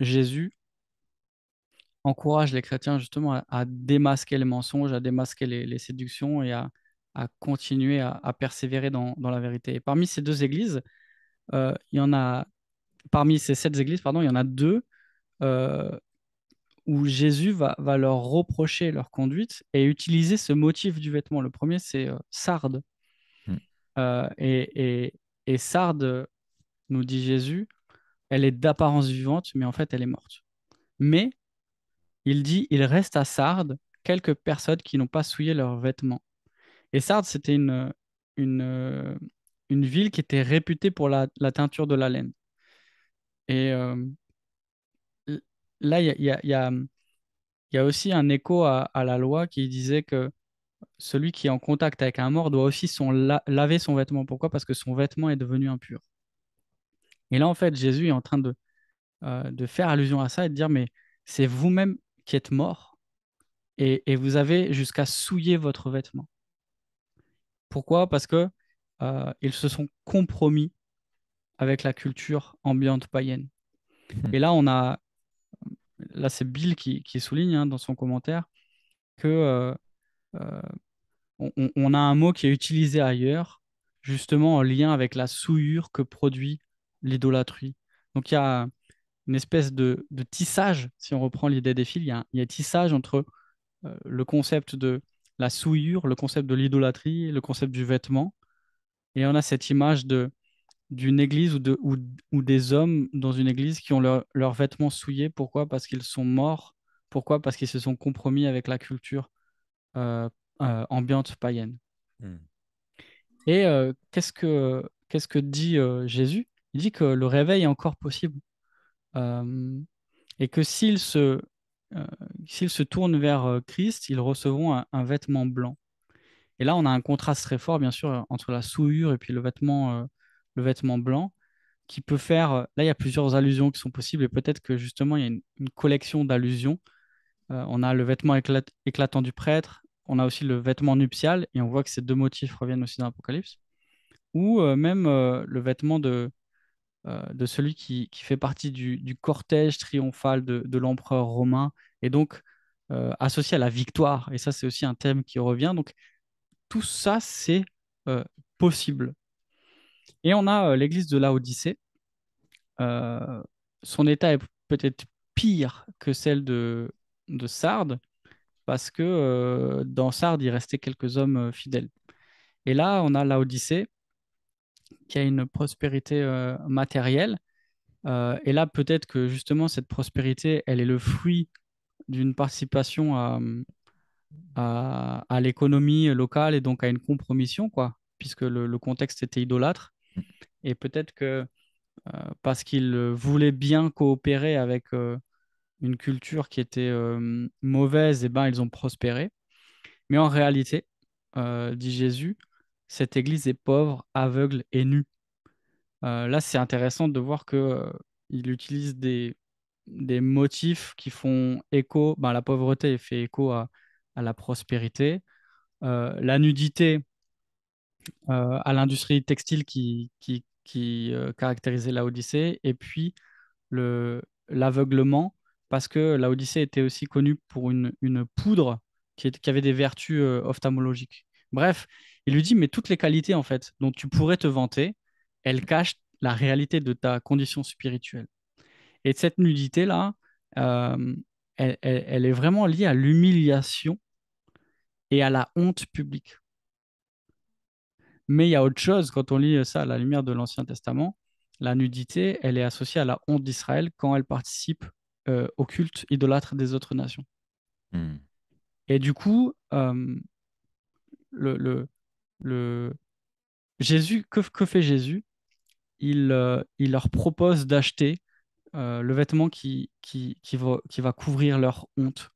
[SPEAKER 2] Jésus encourage les chrétiens justement à, démasquer les mensonges, à démasquer les séductions et à, à continuer à, persévérer dans, la vérité. Et parmi ces deux églises, euh, il y en a, parmi ces sept églises, pardon, il y en a deux euh, où Jésus va, leur reprocher leur conduite et utiliser ce motif du vêtement. Le premier, c'est euh, sarde. Hmm. Et, et, sarde, nous dit Jésus, elle est d'apparence vivante, mais en fait, elle est morte. Mais il dit, il reste à sarde quelques personnes qui n'ont pas souillé leurs vêtements. Et Sardes, c'était une, euh, une, ville qui était réputée pour la, teinture de la laine. Et là, il y a, aussi un écho à, la loi qui disait que celui qui est en contact avec un mort doit aussi son laver son vêtement. Pourquoi Parce que son vêtement est devenu impur. Et là, en fait, Jésus est en train de, euh, de faire allusion à ça et de dire, mais c'est vous-même qui êtes mort et vous avez jusqu'à souiller votre vêtement. Pourquoi Parce que euh, ils se sont compromis avec la culture ambiante païenne. Hmm. Et là, on a, euh, là c'est Bill qui, souligne hein, dans son commentaire que euh, on, a un mot qui est utilisé ailleurs, justement en lien avec la souillure que produit l'idolâtrie. Donc il y a une espèce de, tissage, si on reprend l'idée des fils, il y, a, tissage entre le concept de la souillure, le concept de l'idolâtrie, le concept du vêtement. Et on a cette image de d'une église ou, de, ou, des hommes dans une église qui ont leurs vêtements souillés. Pourquoi Parce qu'ils sont morts. Pourquoi Parce qu'ils se sont compromis avec la culture euh, euh, ambiante païenne. Hmm. Et euh, qu'est-ce que qu'est-ce que dit Jésus Il dit que le réveil est encore possible. et que s'il se, s'ils se tournent vers euh, Christ, ils recevront un, vêtement blanc. Et là, on a un contraste très fort, bien sûr, entre la souillure et puis le vêtement, euh, le vêtement blanc, qui peut faire. Euh, là, il y a plusieurs allusions qui sont possibles, et peut-être que justement, il y a une, collection d'allusions. on a le vêtement éclatant du prêtre, on a aussi le vêtement nuptial, et on voit que ces deux motifs reviennent aussi dans l'Apocalypse, ou même le vêtement de, euh, de celui qui, fait partie du, cortège triomphal de, l'empereur romain, et donc euh, associé à la victoire. Et ça, c'est aussi un thème qui revient. Donc, tout ça, c'est euh, possible. Et on a l'église de Laodicée. son état est peut-être pire que celle de, de Sardes, parce que dans Sardes, il restait quelques hommes fidèles. Et là, on a Laodicée, qui a une prospérité euh, matérielle. Euh, et là, peut-être que justement, cette prospérité, elle est le fruit d'une participation à, l'économie locale et donc à une compromission, quoi, puisque le, contexte était idolâtre. Et peut-être que euh, parce qu'ils voulaient bien coopérer avec une culture qui était mauvaise, et eh ben, ils ont prospéré. Mais en réalité, dit Jésus, cette Église est pauvre, aveugle et nue. Euh, là, c'est intéressant de voir que euh, il utilise des, des, motifs qui font écho. Ben, la pauvreté fait écho à, à la prospérité, euh, la nudité à l'industrie textile qui, qui, qui caractérisait la et puis l'aveuglement, parce que l'Odyssée était aussi connue pour une, une poudre qui, qui, avait des vertus ophtalmologiques. Bref, il lui dit, mais toutes les qualités, en fait, dont tu pourrais te vanter, elles cachent la réalité de ta condition spirituelle. Et cette nudité-là, euh, elle, est vraiment liée à l'humiliation et à la honte publique. Mais il y a autre chose, quand on lit ça à la lumière de l'Ancien Testament, la nudité, elle est associée à la honte d'Israël quand elle participe euh, au culte idolâtre des autres nations. Hmm. Et du coup, euh, le, le Jésus, que, fait Jésus il, euh, il, leur propose d'acheter euh, le vêtement qui, qui, va, qui, va, couvrir leur honte.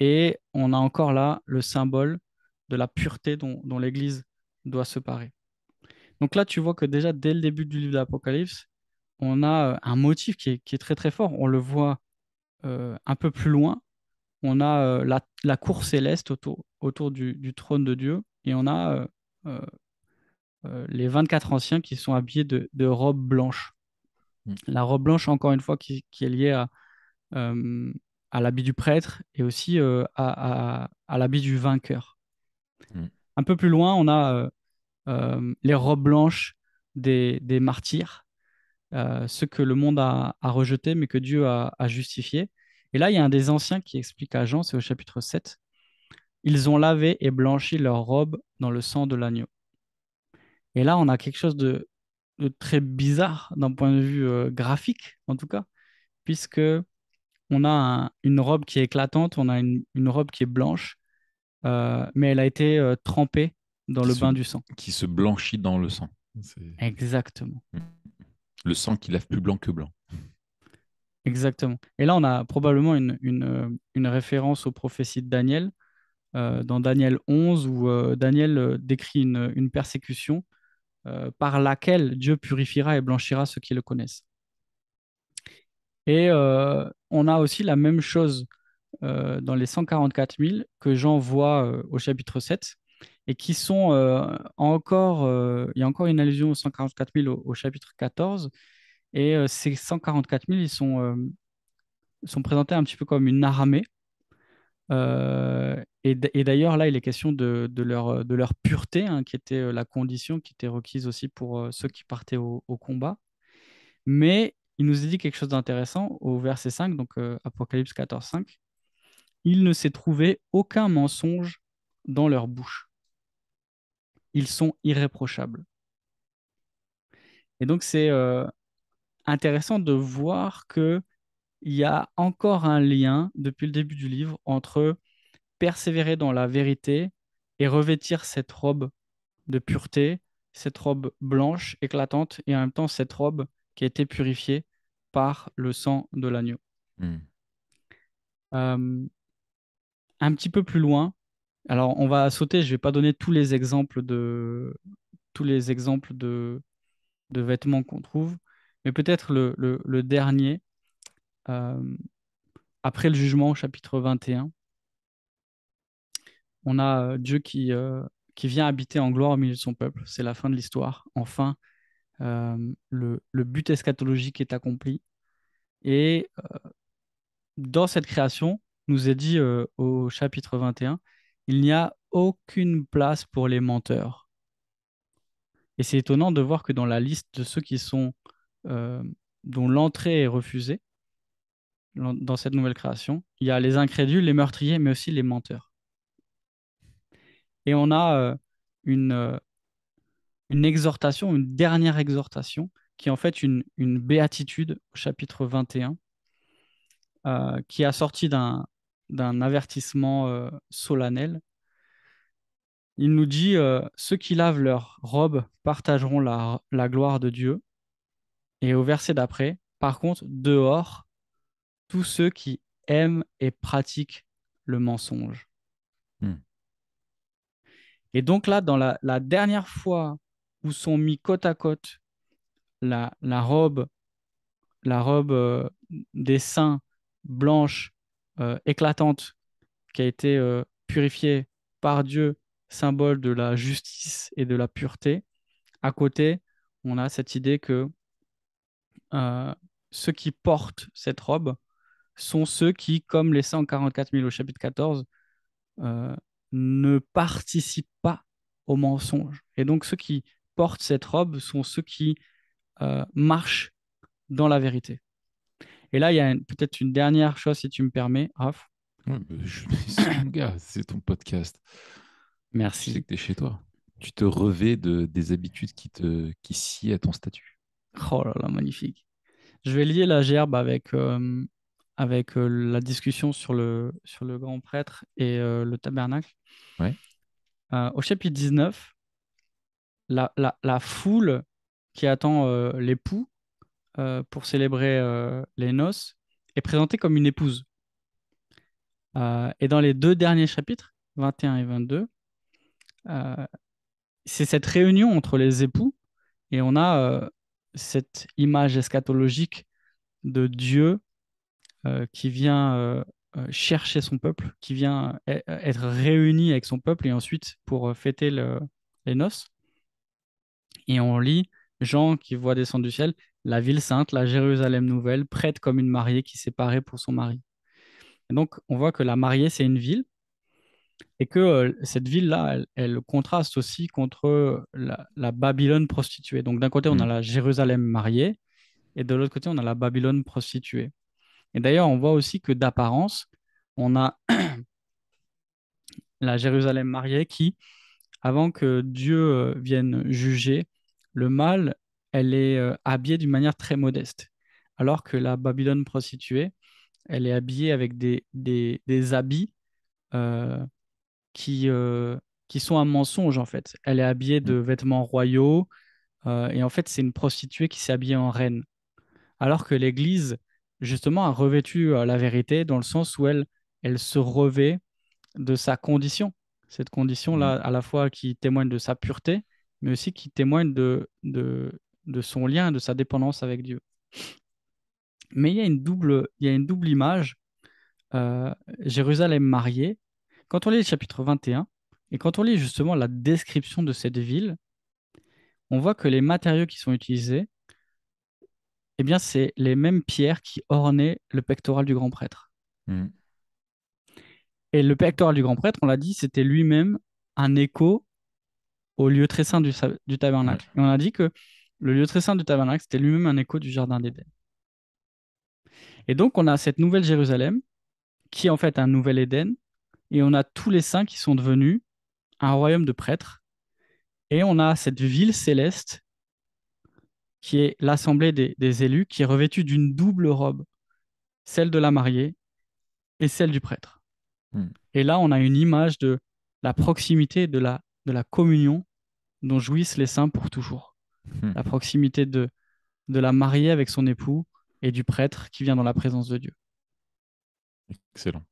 [SPEAKER 2] Et on a encore là le symbole de la pureté dont, l'Église doit se parer. Donc là, tu vois que déjà dès le début du livre de l'Apocalypse, on a euh, un motif qui est, très très fort. On le voit un peu plus loin. On a la, la, cour céleste autour, du, trône de Dieu et on a euh, euh, euh, les 24 anciens qui sont habillés de, robes blanches. Mm. La robe blanche, encore une fois, qui, est liée à, l'habit du prêtre et aussi à, l'habit du vainqueur. Mm. Un peu plus loin, on a les robes blanches des, martyrs, ceux que le monde a, rejetés mais que Dieu a, a justifiés. Et là, il y a un des anciens qui explique à Jean, c'est au chapitre 7, ils ont lavé et blanchi leur robe dans le sang de l'agneau. Et là, on a quelque chose de, très bizarre d'un point de vue euh, graphique, en tout cas, puisque on a une robe qui est éclatante, on a une, robe qui est blanche, euh, mais elle a été euh, trempée dans le bain du sang.
[SPEAKER 1] Qui se blanchit dans le sang.
[SPEAKER 2] Exactement. Mm.
[SPEAKER 1] Le sang qui lave plus blanc que blanc.
[SPEAKER 2] Exactement. Et là, on a probablement une, une référence aux prophéties de Daniel, euh, dans Daniel 11 où euh, Daniel euh, décrit une, persécution par laquelle Dieu purifiera et blanchira ceux qui le connaissent. Et on a aussi la même chose dans les 144 000 que Jean voit au chapitre 7 et qui sont encore, il y a encore une allusion aux 144 000 au, chapitre 14. Et ces 144 000, ils sont, sont présentés un petit peu comme une armée. Euh, et, d'ailleurs, là, il est question de, leur, euh, de leur, pureté, hein, qui était euh, la condition qui était requise aussi pour ceux qui partaient au, combat. Mais il nous dit quelque chose d'intéressant au verset 5, donc Apocalypse 14, 5. Il ne s'est trouvé aucun mensonge dans leur bouche. Ils sont irréprochables. Et donc, c'est intéressant de voir que il y a encore un lien depuis le début du livre entre persévérer dans la vérité et revêtir cette robe de pureté, cette robe blanche, éclatante, et en même temps cette robe qui a été purifiée par le sang de l'agneau. Hmm. Euh, un petit peu plus loin, alors on va sauter, je ne vais pas donner tous les exemples de tous les exemples de, vêtements qu'on trouve, mais peut-être le, dernier, euh, après le jugement au chapitre 21, on a euh, Dieu qui, euh, qui vient habiter en gloire au milieu de son peuple. C'est la fin de l'histoire. Enfin, le, le, but eschatologique est accompli. Et dans cette création, nous est dit au chapitre 21, il n'y a aucune place pour les menteurs. Et c'est étonnant de voir que dans la liste de ceux qui sont dont l'entrée est refusée, dans cette nouvelle création. Il y a les incrédules, les meurtriers, mais aussi les menteurs. Et on a euh, une, euh, une exhortation, une dernière exhortation, qui est en fait une, béatitude au chapitre 21, euh, qui est assortie d'un, d'un avertissement solennel. Il nous dit, ceux qui lavent leurs robes partageront la gloire de Dieu. Et au verset d'après, par contre, dehors, tous ceux qui aiment et pratiquent le mensonge. Hmm. Et donc là, dans la, dernière fois où sont mis côte à côte la, robe, la robe euh, des saints blanches euh, éclatante, qui a été euh, purifiée par Dieu, symbole de la justice et de la pureté, à côté, on a cette idée que ceux qui portent cette robe sont ceux qui, comme les 144 000 au chapitre 14, euh, ne participent pas au mensonge. Et donc ceux qui portent cette robe sont ceux qui euh, marchent dans la vérité. Et là, il y a peut-être une dernière chose, si tu me permets, Raph. c'est gars,
[SPEAKER 1] c'est ton podcast. Merci. Je que tu es chez toi. Tu te revais de, des habitudes qui, te, qui scient à ton statut.
[SPEAKER 2] Oh là là, magnifique. Je vais lier la gerbe avec euh, avec la discussion sur le, sur le grand prêtre et le tabernacle. au chapitre 19, la, la foule qui attend l'époux pour célébrer les noces est présentée comme une épouse. et dans les deux derniers chapitres, 21 et 22, c'est cette réunion entre les époux et on a cette image eschatologique de Dieu euh, qui vient euh, euh, chercher son peuple, qui vient e-, être réuni avec son peuple et ensuite pour fêter les noces. Et on lit Jean qui voit descendre du ciel la ville sainte, la Jérusalem nouvelle, prête comme une mariée qui s'est parée pour son mari. donc on voit que la mariée, c'est une ville et que cette ville-là, elle, contraste aussi contre la Babylone prostituée. Donc d'un côté, on a mmh. la Jérusalem mariée et de l'autre côté, on a la Babylone prostituée. Et d'ailleurs, on voit aussi que d'apparence, on a la Jérusalem mariée qui, avant que Dieu euh, vienne juger le mal, elle est euh, habillée d'une manière très modeste. Alors que la Babylone prostituée, elle est habillée avec des, habits euh, qui, qui sont un mensonge, en fait. Elle est habillée de mm. vêtements royaux, et en fait, c'est une prostituée qui s'est habillée en reine. Alors que l'Église, justement, a revêtu euh, la vérité dans le sens où elle, se revêt de sa condition. Cette condition-là, mm. à la fois qui témoigne de sa pureté, mais aussi qui témoigne de, de, son lien, de sa dépendance avec Dieu. Mais il y a une double, il y une double image. Euh, Jérusalem mariée. Quand on lit le chapitre 21, et quand on lit justement la description de cette ville, on voit que les matériaux qui sont utilisés eh bien, c'est les mêmes pierres qui ornaient le pectoral du grand prêtre. Mm. Et le pectoral du grand prêtre, on l'a dit, c'était lui-même un écho au lieu très saint du, tabernacle. Et on a dit que le lieu très saint du tabernacle, c'était lui-même un écho du jardin d'Éden. Et donc, on a cette nouvelle Jérusalem, qui est en fait un nouvel Éden, et on a tous les saints qui sont devenus un royaume de prêtres, et on a cette ville céleste qui est l'assemblée des, élus, qui est revêtue d'une double robe, celle de la mariée et celle du prêtre. Hmm. Et là, on a une image de la proximité de la, communion dont jouissent les saints pour toujours. Hmm. La proximité de, la mariée avec son époux et du prêtre qui vient dans la présence de Dieu.
[SPEAKER 1] Excellent.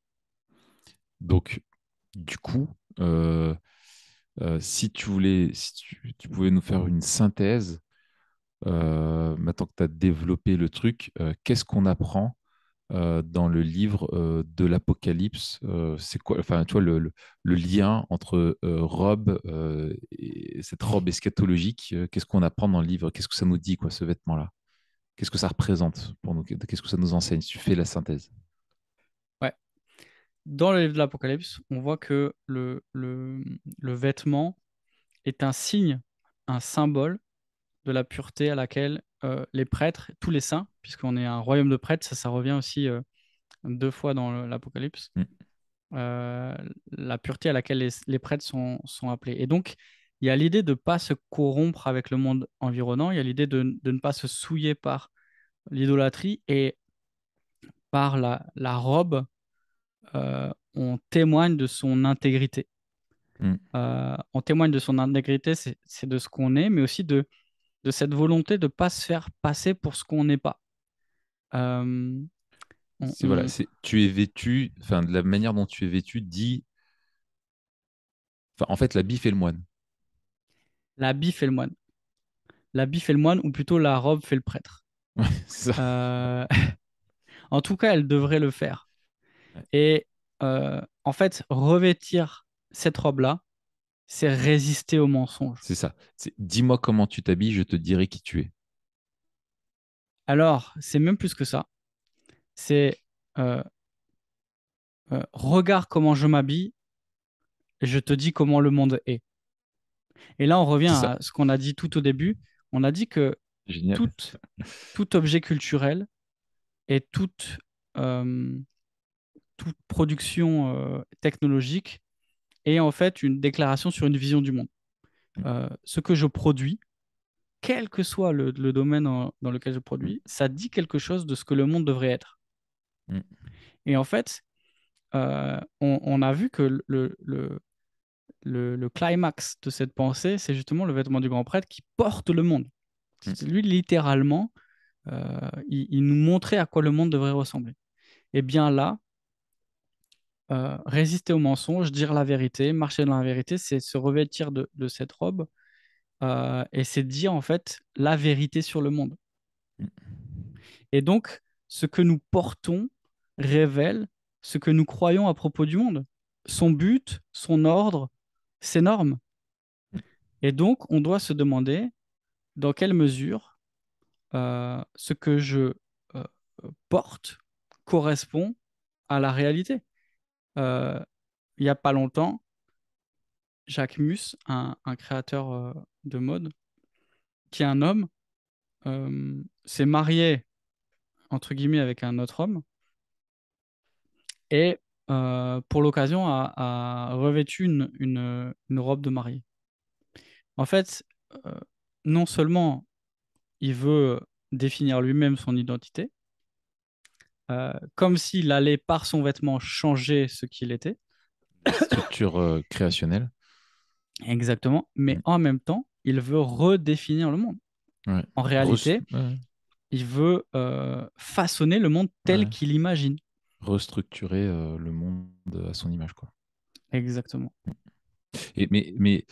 [SPEAKER 1] Donc, du coup, euh, euh, si tu voulais, si tu, pouvais nous faire une synthèse euh, maintenant que tu as développé le truc, euh, qu'est-ce qu'on apprend euh, dans le livre de l'Apocalypse C'est quoi, enfin, tu vois, le, lien entre robe et cette robe eschatologique Qu'est-ce qu'on apprend dans le livre Qu'est-ce que ça nous dit, quoi, ce vêtement-là Qu'est-ce que ça représente pour nous Qu'est-ce que ça nous enseigne tu fais la synthèse.
[SPEAKER 2] Ouais. Dans le livre de l'Apocalypse, on voit que le, vêtement est un signe, un symbole de la pureté à laquelle euh, les prêtres, tous les saints, puisqu'on est un royaume de prêtres, ça, revient aussi euh, deux fois dans l'Apocalypse, mm. euh, la pureté à laquelle les, prêtres sont, appelés. Et donc, il y a l'idée de ne pas se corrompre avec le monde environnant, il y a l'idée de, ne pas se souiller par l'idolâtrie et par la, robe, on témoigne de son intégrité. Mm. on témoigne de son intégrité, c'est de ce qu'on est, mais aussi de de cette volonté de ne pas se faire passer pour ce qu'on n'est pas. Euh, voilà,
[SPEAKER 1] tu es vêtu, enfin, de la manière dont tu es vêtu dit. Enfin, en fait, la bif est le moine.
[SPEAKER 2] La bif est le moine. La bif est le moine, ou plutôt la robe fait le prêtre. Euh, en tout cas, elle devrait le faire. Et euh, en fait, revêtir cette robe-là, c'est résister au mensonge.
[SPEAKER 1] C'est ça. Dis-moi comment tu t'habilles, je te dirai qui tu es.
[SPEAKER 2] Alors, c'est même plus que ça. C'est euh, euh, regarde comment je m'habille, je te dis comment le monde est. Et là, on revient à ce qu'on a dit tout au début. On a dit que tout, objet culturel et toute, euh, toute production technologique et en fait une déclaration sur une vision du monde. Euh, ce que je produis, quel que soit le, domaine dans lequel je produis, ça dit quelque chose de ce que le monde devrait être. Mm. Et en fait, euh, on, a vu que le, le, climax de cette pensée, c'est justement le vêtement du grand prêtre qui porte le monde. Mm. Lui, littéralement, euh, il, il, nous montrait à quoi le monde devrait ressembler. Et bien là, euh, résister aux mensonges, dire la vérité, marcher dans la vérité, c'est se revêtir de, cette robe euh, et c'est dire en fait la vérité sur le monde. Et donc, ce que nous portons révèle ce que nous croyons à propos du monde. Son but, son ordre, ses normes. Et donc, on doit se demander dans quelle mesure euh, ce que je porte correspond à la réalité. Euh, il n'y a pas longtemps, Jacques Mus, un, créateur euh, de mode, qui est un homme, euh, s'est marié, entre guillemets, avec un autre homme, et pour l'occasion a, revêtu une, robe de mariée. En fait, non seulement il veut définir lui-même son identité, euh, comme s'il allait par son vêtement changer ce qu'il était.
[SPEAKER 1] structure euh, créationnelle.
[SPEAKER 2] Exactement, mais mm. en même temps, il veut redéfinir le monde. En réalité, il veut euh, façonner le monde tel qu'il imagine.
[SPEAKER 1] Restructurer le monde à son image, quoi.
[SPEAKER 2] Exactement.
[SPEAKER 1] mais, mais,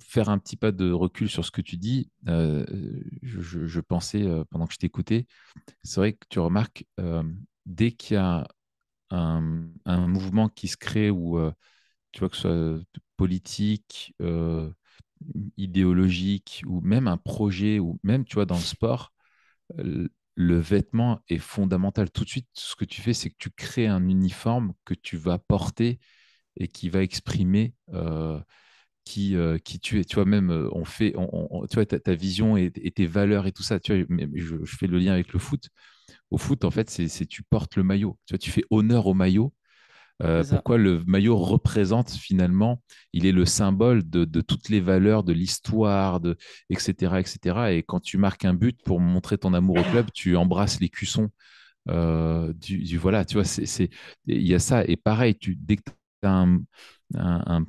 [SPEAKER 1] faire un petit pas de recul sur ce que tu dis, je, pensais pendant que je t'écoutais, c'est vrai que tu remarques, dès qu'il y a un, mouvement qui se crée ou euh, tu vois, que ce soit euh, politique, euh, idéologique, ou même un projet, ou même, tu vois, dans le sport, le vêtement est fondamental. Tout de suite, ce que tu fais, c'est que tu crées un uniforme que tu vas porter et qui va exprimer qui, tu es. Tu vois, même, on fait, ta, vision et, tes valeurs et tout ça. Tu je fais le lien avec le foot. Au foot, en fait, c'est tu portes le maillot. Tu, vois, tu fais honneur au maillot. Euh, pourquoi le maillot représente finalement, il est le symbole de, toutes les valeurs, de l'histoire, de etc., etc. Et quand tu marques un but pour montrer ton amour au club, tu embrasses les cuissons. Euh, du, voilà, tu vois, il y a ça. Et pareil, tu, dès que tu as un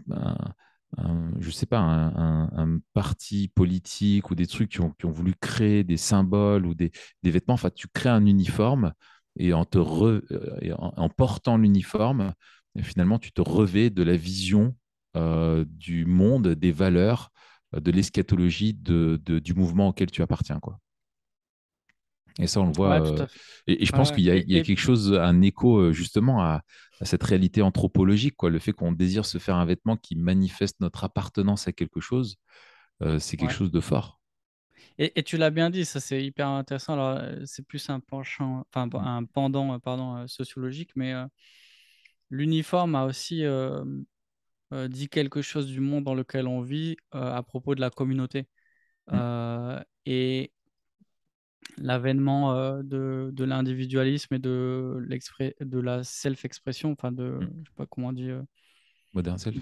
[SPEAKER 1] je je sais pas, un, parti politique ou des trucs qui ont, voulu créer des symboles ou des, des, vêtements. Enfin, tu crées un uniforme et en, te euh, en, portant l'uniforme, finalement, tu te revais de la vision euh, du monde, des valeurs, euh, de l'eschatologie du mouvement auquel tu appartiens. Quoi. Et ça, on le voit. Euh, et, je pense qu'il y a, quelque chose, un écho euh, justement à, cette réalité anthropologique, quoi. le fait qu'on désire se faire un vêtement qui manifeste notre appartenance à quelque chose, euh, c'est quelque chose de fort.
[SPEAKER 2] Et, tu l'as bien dit, ça c'est hyper intéressant. Alors c'est plus un penchant, enfin un pendant, pardon, sociologique, mais l'uniforme a aussi dit quelque chose du monde dans lequel on vit à propos de la communauté. Mmh. et l'avènement euh, de, de l'individualisme et de, de la self-expression, enfin de, mm. je sais pas comment on dit. Euh.
[SPEAKER 1] Modern self.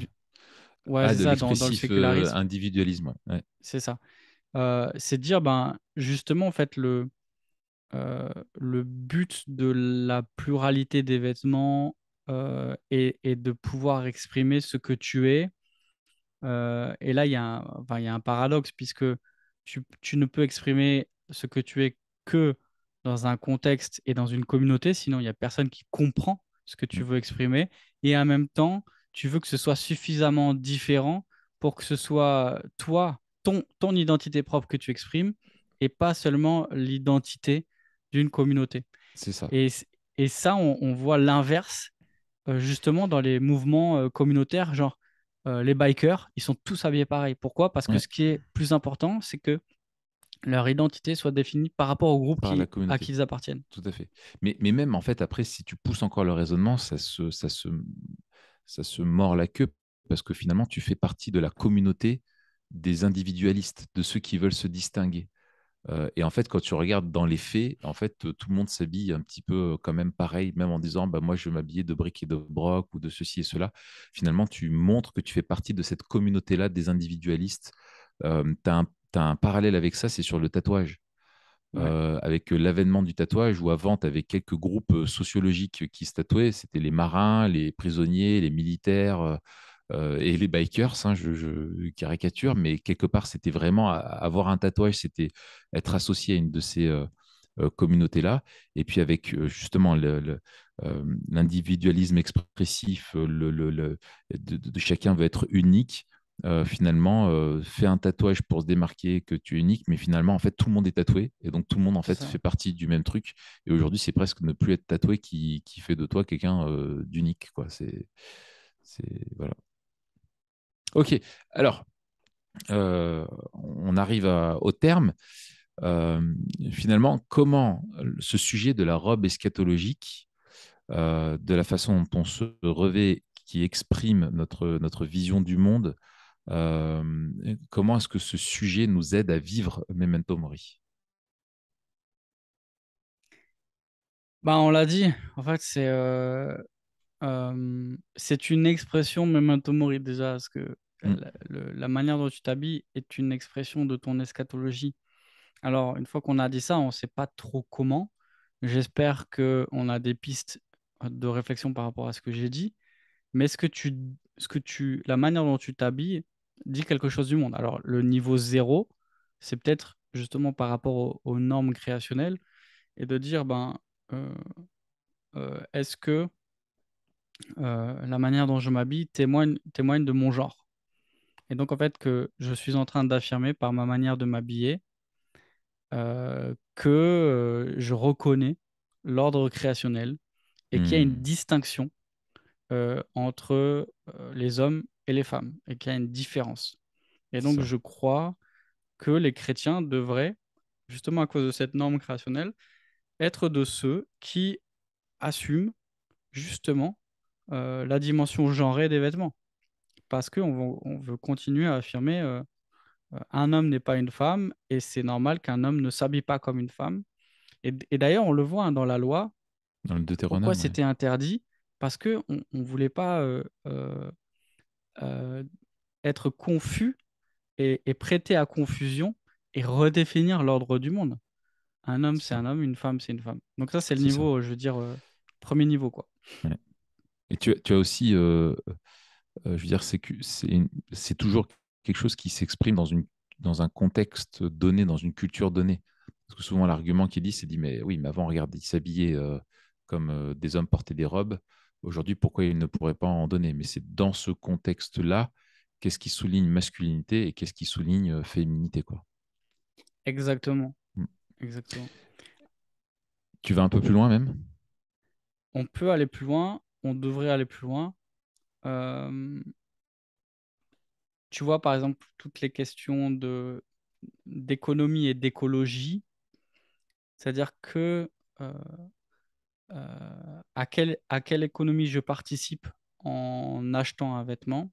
[SPEAKER 1] Ouais, c'est ça, dans, euh, individualisme,
[SPEAKER 2] C'est ça. c'est dire, ben, justement, en fait, le, le but de la pluralité des vêtements est de pouvoir exprimer ce que tu es. et là, il y, a un, y a un paradoxe, puisque tu, tu, ne peux exprimer ce que tu es que dans un contexte et dans une communauté, sinon il n'y a personne qui comprend ce que tu mm. veux exprimer. Et en même temps, tu veux que ce soit suffisamment différent pour que ce soit toi, ton, ton identité propre que tu exprimes et pas seulement l'identité d'une communauté. C'est ça. Et, ça, on, voit l'inverse euh, justement dans les mouvements euh, communautaires, genre euh, les bikers, ils sont tous habillés pareil. Pourquoi Parce que ce qui est plus important, c'est que leur identité soit définie par rapport au groupe à qui ils appartiennent.
[SPEAKER 1] Tout à fait. Mais, mais, même, en fait, après, si tu pousses encore le raisonnement, ça se, ça se, ça se mord la queue parce que finalement, tu fais partie de la communauté des individualistes, de ceux qui veulent se distinguer. Euh, et en fait, quand tu regardes dans les faits, en fait, tout le monde s'habille un petit peu euh, quand même pareil, même en disant, bah, moi, je vais m'habiller de briques et de broc ou de ceci et cela. Finalement, tu montres que tu fais partie de cette communauté-là des individualistes. Euh, tu as un tu as un parallèle avec ça, c'est sur le tatouage. Euh, avec euh, l'avènement du tatouage, où avant, tu avais quelques groupes euh, sociologiques qui se tatouaient, c'était les marins, les prisonniers, les militaires et les bikers, hein, je, caricature, mais quelque part, c'était vraiment avoir un tatouage, c'était être associé à une de ces communautés-là. Et puis avec justement l'individualisme expressif, de, chacun veut être unique, euh, finalement, euh, fais un tatouage pour se démarquer que tu es unique, mais finalement, en fait, tout le monde est tatoué et donc tout le monde en fait fait partie du même truc. Et aujourd'hui, c'est presque ne plus être tatoué qui, fait de toi quelqu'un euh, d'unique, quoi. C'est, voilà. Ok. Alors, on arrive au terme. finalement, comment ce sujet de la robe eschatologique, de la façon dont on se revêt, qui exprime notre, notre vision du monde, comment est-ce que ce sujet nous aide à vivre Memento Mori
[SPEAKER 2] bah, On l'a dit, en fait, c'est c'est une expression memento mori déjà, parce que mmh. la, manière dont tu t'habilles est une expression de ton eschatologie. Alors, une fois qu'on a dit ça, on ne sait pas trop comment. J'espère qu'on a des pistes de réflexion par rapport à ce que j'ai dit. Mais ce que tu, ce que tu, la manière dont tu t'habilles dit quelque chose du monde. Alors, le niveau zéro, c'est peut-être justement par rapport aux, normes créationnelles et de dire, ben, euh, euh, est-ce que euh, la manière dont je m'habille témoigne, témoigne de mon genre Et donc, en fait, que je suis en train d'affirmer par ma manière de m'habiller que je reconnais l'ordre créationnel et qu'il y a une hmm. distinction entre les hommes et les femmes et qu'il y a une différence. Et donc, je crois que les chrétiens devraient, justement à cause de cette norme créationnelle, être de ceux qui assument justement euh, la dimension genrée des vêtements. Parce qu'on on veut continuer à affirmer euh, euh, un homme n'est pas une femme et c'est normal qu'un homme ne s'habille pas comme une femme. Et, d'ailleurs, on le voit hein, dans la loi.
[SPEAKER 1] Dans le Deutéronome. Pourquoi
[SPEAKER 2] c'était interdit Parce qu'on ne on voulait pas euh, être confus et, prêter à confusion et redéfinir l'ordre du monde. Un homme, c'est un homme, une femme, c'est une femme. Donc ça, c'est le niveau, euh, je veux dire, euh, premier niveau. quoi.
[SPEAKER 1] Et tu, as aussi, je veux dire, c'est toujours quelque chose qui s'exprime dans, un contexte donné, dans une culture donnée. Parce que souvent, l'argument qui dit, c'est dit, mais oui, mais avant, regarde, ils s'habillaient comme des hommes portaient des robes. Aujourd'hui, pourquoi il ne pourrait pas en donner Mais c'est dans ce contexte-là, qu'est-ce qui souligne masculinité et qu'est-ce qui souligne euh, féminité quoi.
[SPEAKER 2] Exactement. Mm. Exactement.
[SPEAKER 1] Tu vas un peu plus loin même
[SPEAKER 2] On peut aller plus loin, on devrait aller plus loin. Tu vois, par exemple, toutes les questions de d'économie et d'écologie, c'est-à-dire que euh, euh, à, quelle, à quelle économie je participe en achetant un vêtement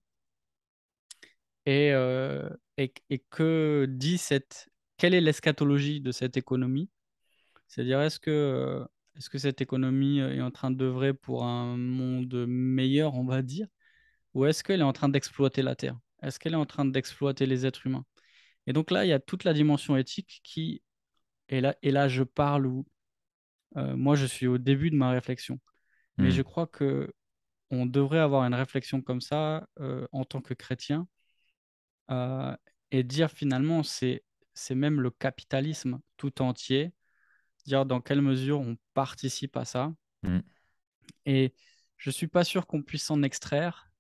[SPEAKER 2] euh, et, et, que dit cette quelle est l'eschatologie de cette économie c'est-à-dire est-ce que euh, est que cette économie est en train d'œuvrer pour un monde meilleur on va dire ou est-ce qu'elle est en train d'exploiter la terre est-ce qu'elle est en train d'exploiter les êtres humains et donc là il y a toute la dimension éthique qui et là et là je parle où euh, moi, je suis au début de ma réflexion. Mais hmm. je crois que on devrait avoir une réflexion comme ça euh, en tant que chrétien euh, et dire finalement, c'est même le capitalisme tout entier, dire dans quelle mesure on participe à ça. Hmm. Et je ne suis pas sûr qu'on puisse s'en extraire.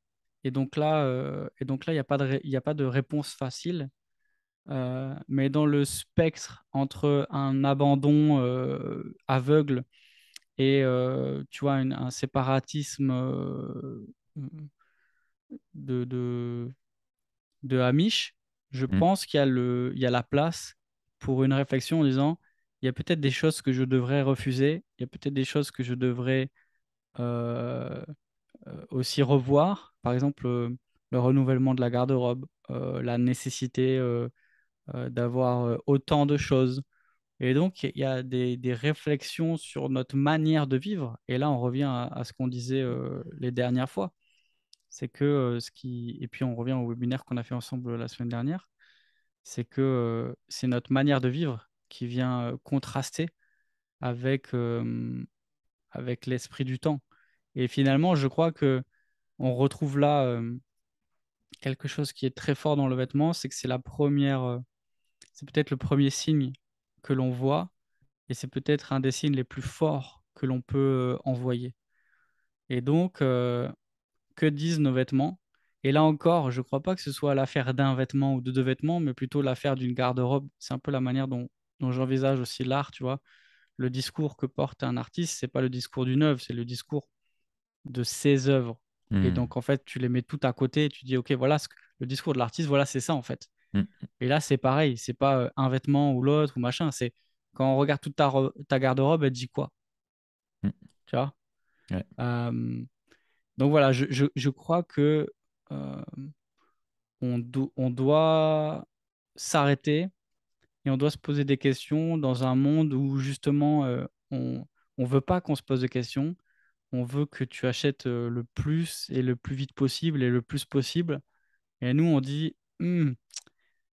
[SPEAKER 2] Et donc là, il n'y a, pas de a pas de réponse facile. Euh, mais dans le spectre entre un abandon euh, aveugle et euh, tu vois un séparatisme de, de, Hamish, je mmh. pense qu'il y, a le, il y a la place pour une réflexion en disant il y a peut-être des choses que je devrais refuser, il y a peut-être des choses que je devrais aussi revoir, par exemple le renouvellement de la garde-robe, la nécessité euh, d'avoir euh, autant de choses. Et donc, il y a des, réflexions sur notre manière de vivre. Et là, on revient à, ce qu'on disait euh, les dernières fois. C'est que ce qui. Et puis, on revient au webinaire qu'on a fait ensemble la semaine dernière. C'est que c'est notre manière de vivre qui vient contraster avec, avec l'esprit du temps. Et finalement, je crois que on retrouve là quelque chose qui est très fort dans le vêtement c'est que c'est la première c'est peut-être le premier signe que l'on voit et c'est peut-être un des signes les plus forts que l'on peut euh, envoyer. Et donc, euh, que disent nos vêtements Et là encore, je ne crois pas que ce soit l'affaire d'un vêtement ou de deux vêtements, mais plutôt l'affaire d'une garde-robe. C'est un peu la manière dont, j'envisage aussi l'art, tu vois. Le discours que porte un artiste, c'est pas le discours d'une œuvre, c'est le discours de ses œuvres. Et hmm. donc, en fait, tu les mets tout à côté et tu dis, OK, voilà, le discours de l'artiste, voilà, c'est ça, en fait. Mm. Et là, c'est pareil, c'est pas euh, un vêtement ou l'autre ou machin, c'est quand on regarde toute ta, ta garde-robe, elle dit quoi mm. Tu vois euh, Donc voilà, je, crois que euh, on, doit s'arrêter et on doit se poser des questions dans un monde où justement on veut pas qu'on se pose de questions, on veut que tu achètes le plus et le plus vite possible et le plus possible. Et nous, on dit, hmm,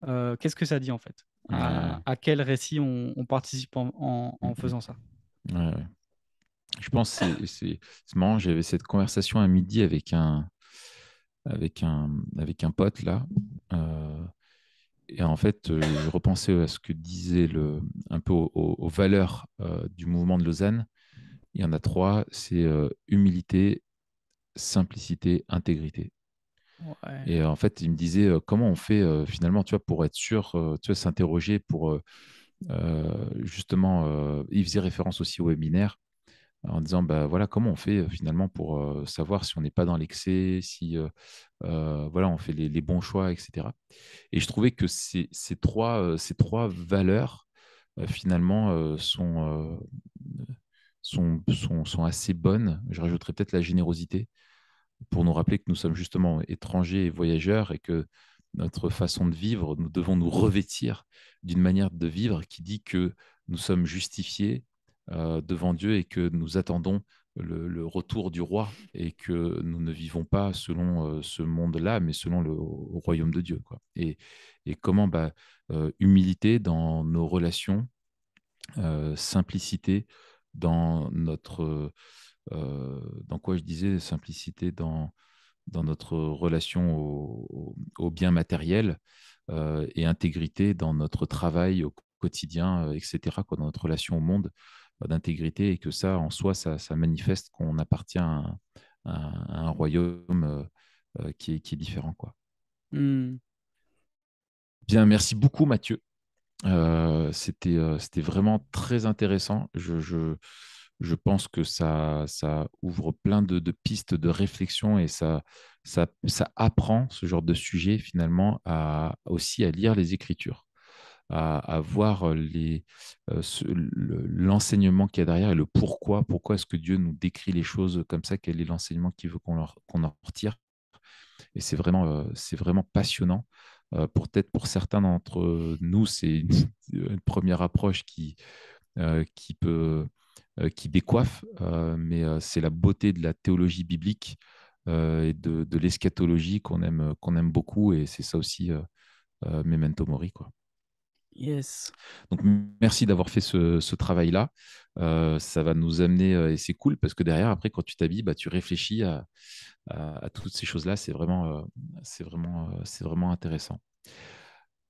[SPEAKER 2] euh, qu'est-ce que ça dit en fait ah. à, quel récit on, participe en, mm-hmm. faisant ça
[SPEAKER 1] Je pense que c'est marrant, j'avais cette conversation à midi avec un, avec un, avec un pote là. Euh, et en fait, euh, je repensais à ce que disait le, un peu aux valeurs du mouvement de Lausanne. Il y en a trois, c'est humilité, simplicité, intégrité. Et en fait, il me disait comment on fait finalement, tu vois, pour être sûr, tu vois, s'interroger pour justement, il faisait référence aussi au webinaire en disant bah voilà comment on fait finalement pour savoir si on n'est pas dans l'excès, si voilà on fait les, bons choix, etc. Et je trouvais que ces, trois ces trois valeurs finalement sont, sont, sont assez bonnes. Je rajouterais peut-être la générosité pour nous rappeler que nous sommes justement étrangers et voyageurs et que notre façon de vivre, nous devons nous revêtir d'une manière de vivre qui dit que nous sommes justifiés euh, devant Dieu et que nous attendons le, retour du roi et que nous ne vivons pas selon euh, ce monde-là, mais selon le royaume de Dieu. Et, et, comment bah, euh, humilité dans nos relations, simplicité dans notre euh, dans quoi je disais simplicité dans, dans notre relation aux au, bien matériel matériels euh, et intégrité dans notre travail au quotidien, etc., quoi, dans notre relation au monde euh, d'intégrité et que ça, en soi, ça, ça manifeste qu'on appartient à, un royaume qui, est, qui, est, différent. Quoi. Mmh. Bien, merci beaucoup, Mathieu. Euh, C'était vraiment très intéressant. Je, je, je pense que ça, ça ouvre plein de, pistes de réflexion et ça, ça, apprend ce genre de sujet finalement à, aussi à lire les Écritures, à, à voir euh, l'enseignement qu'il y a derrière et le pourquoi. Pourquoi est-ce que Dieu nous décrit les choses comme ça Quel est l'enseignement qu'il veut qu'on en retire Et c'est vraiment, euh, vraiment passionnant. Euh, pour peut-être pour certains d'entre nous, c'est une, première approche qui, qui peut euh, qui décoiffe, euh, mais euh, c'est la beauté de la théologie biblique et de, de l'eschatologie qu'on aime, qu'on aime beaucoup, et c'est ça aussi Memento Mori. Quoi. Yes. Donc merci d'avoir fait ce, travail-là. ça va nous amener, et c'est cool parce que derrière, après, quand tu t'habilles, bah, tu réfléchis à, toutes ces choses-là. C'est vraiment, c'est vraiment, c'est vraiment intéressant.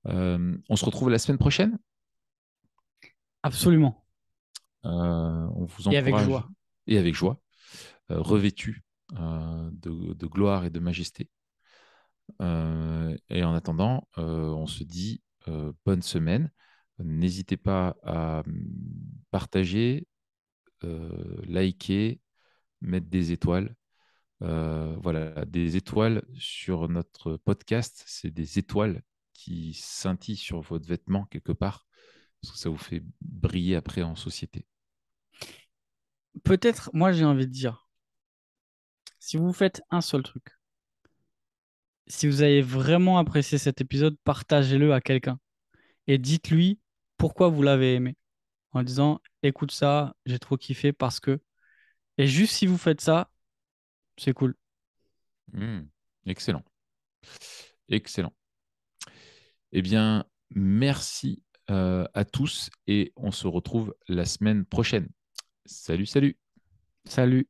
[SPEAKER 1] on se retrouve la semaine prochaine
[SPEAKER 2] Absolument.
[SPEAKER 1] Euh, on vous encourage. Et avec joie. Et avec joie, euh, revêtu euh, de, gloire et de majesté. et en attendant, on se dit bonne semaine. N'hésitez pas à partager, liker, mettre des étoiles. voilà, des étoiles sur notre podcast, c'est des étoiles qui scintillent sur votre vêtement quelque part. Parce que ça vous fait briller après en société.
[SPEAKER 2] Peut-être, moi j'ai envie de dire, si vous faites un seul truc, si vous avez vraiment apprécié cet épisode, partagez-le à quelqu'un et dites-lui pourquoi vous l'avez aimé. En disant, écoute ça, j'ai trop kiffé parce que. Et juste si vous faites ça,
[SPEAKER 1] c'est cool. Mmh, excellent. Excellent. Eh bien, merci euh, à tous et on se retrouve la semaine prochaine. Salut, salut. Salut.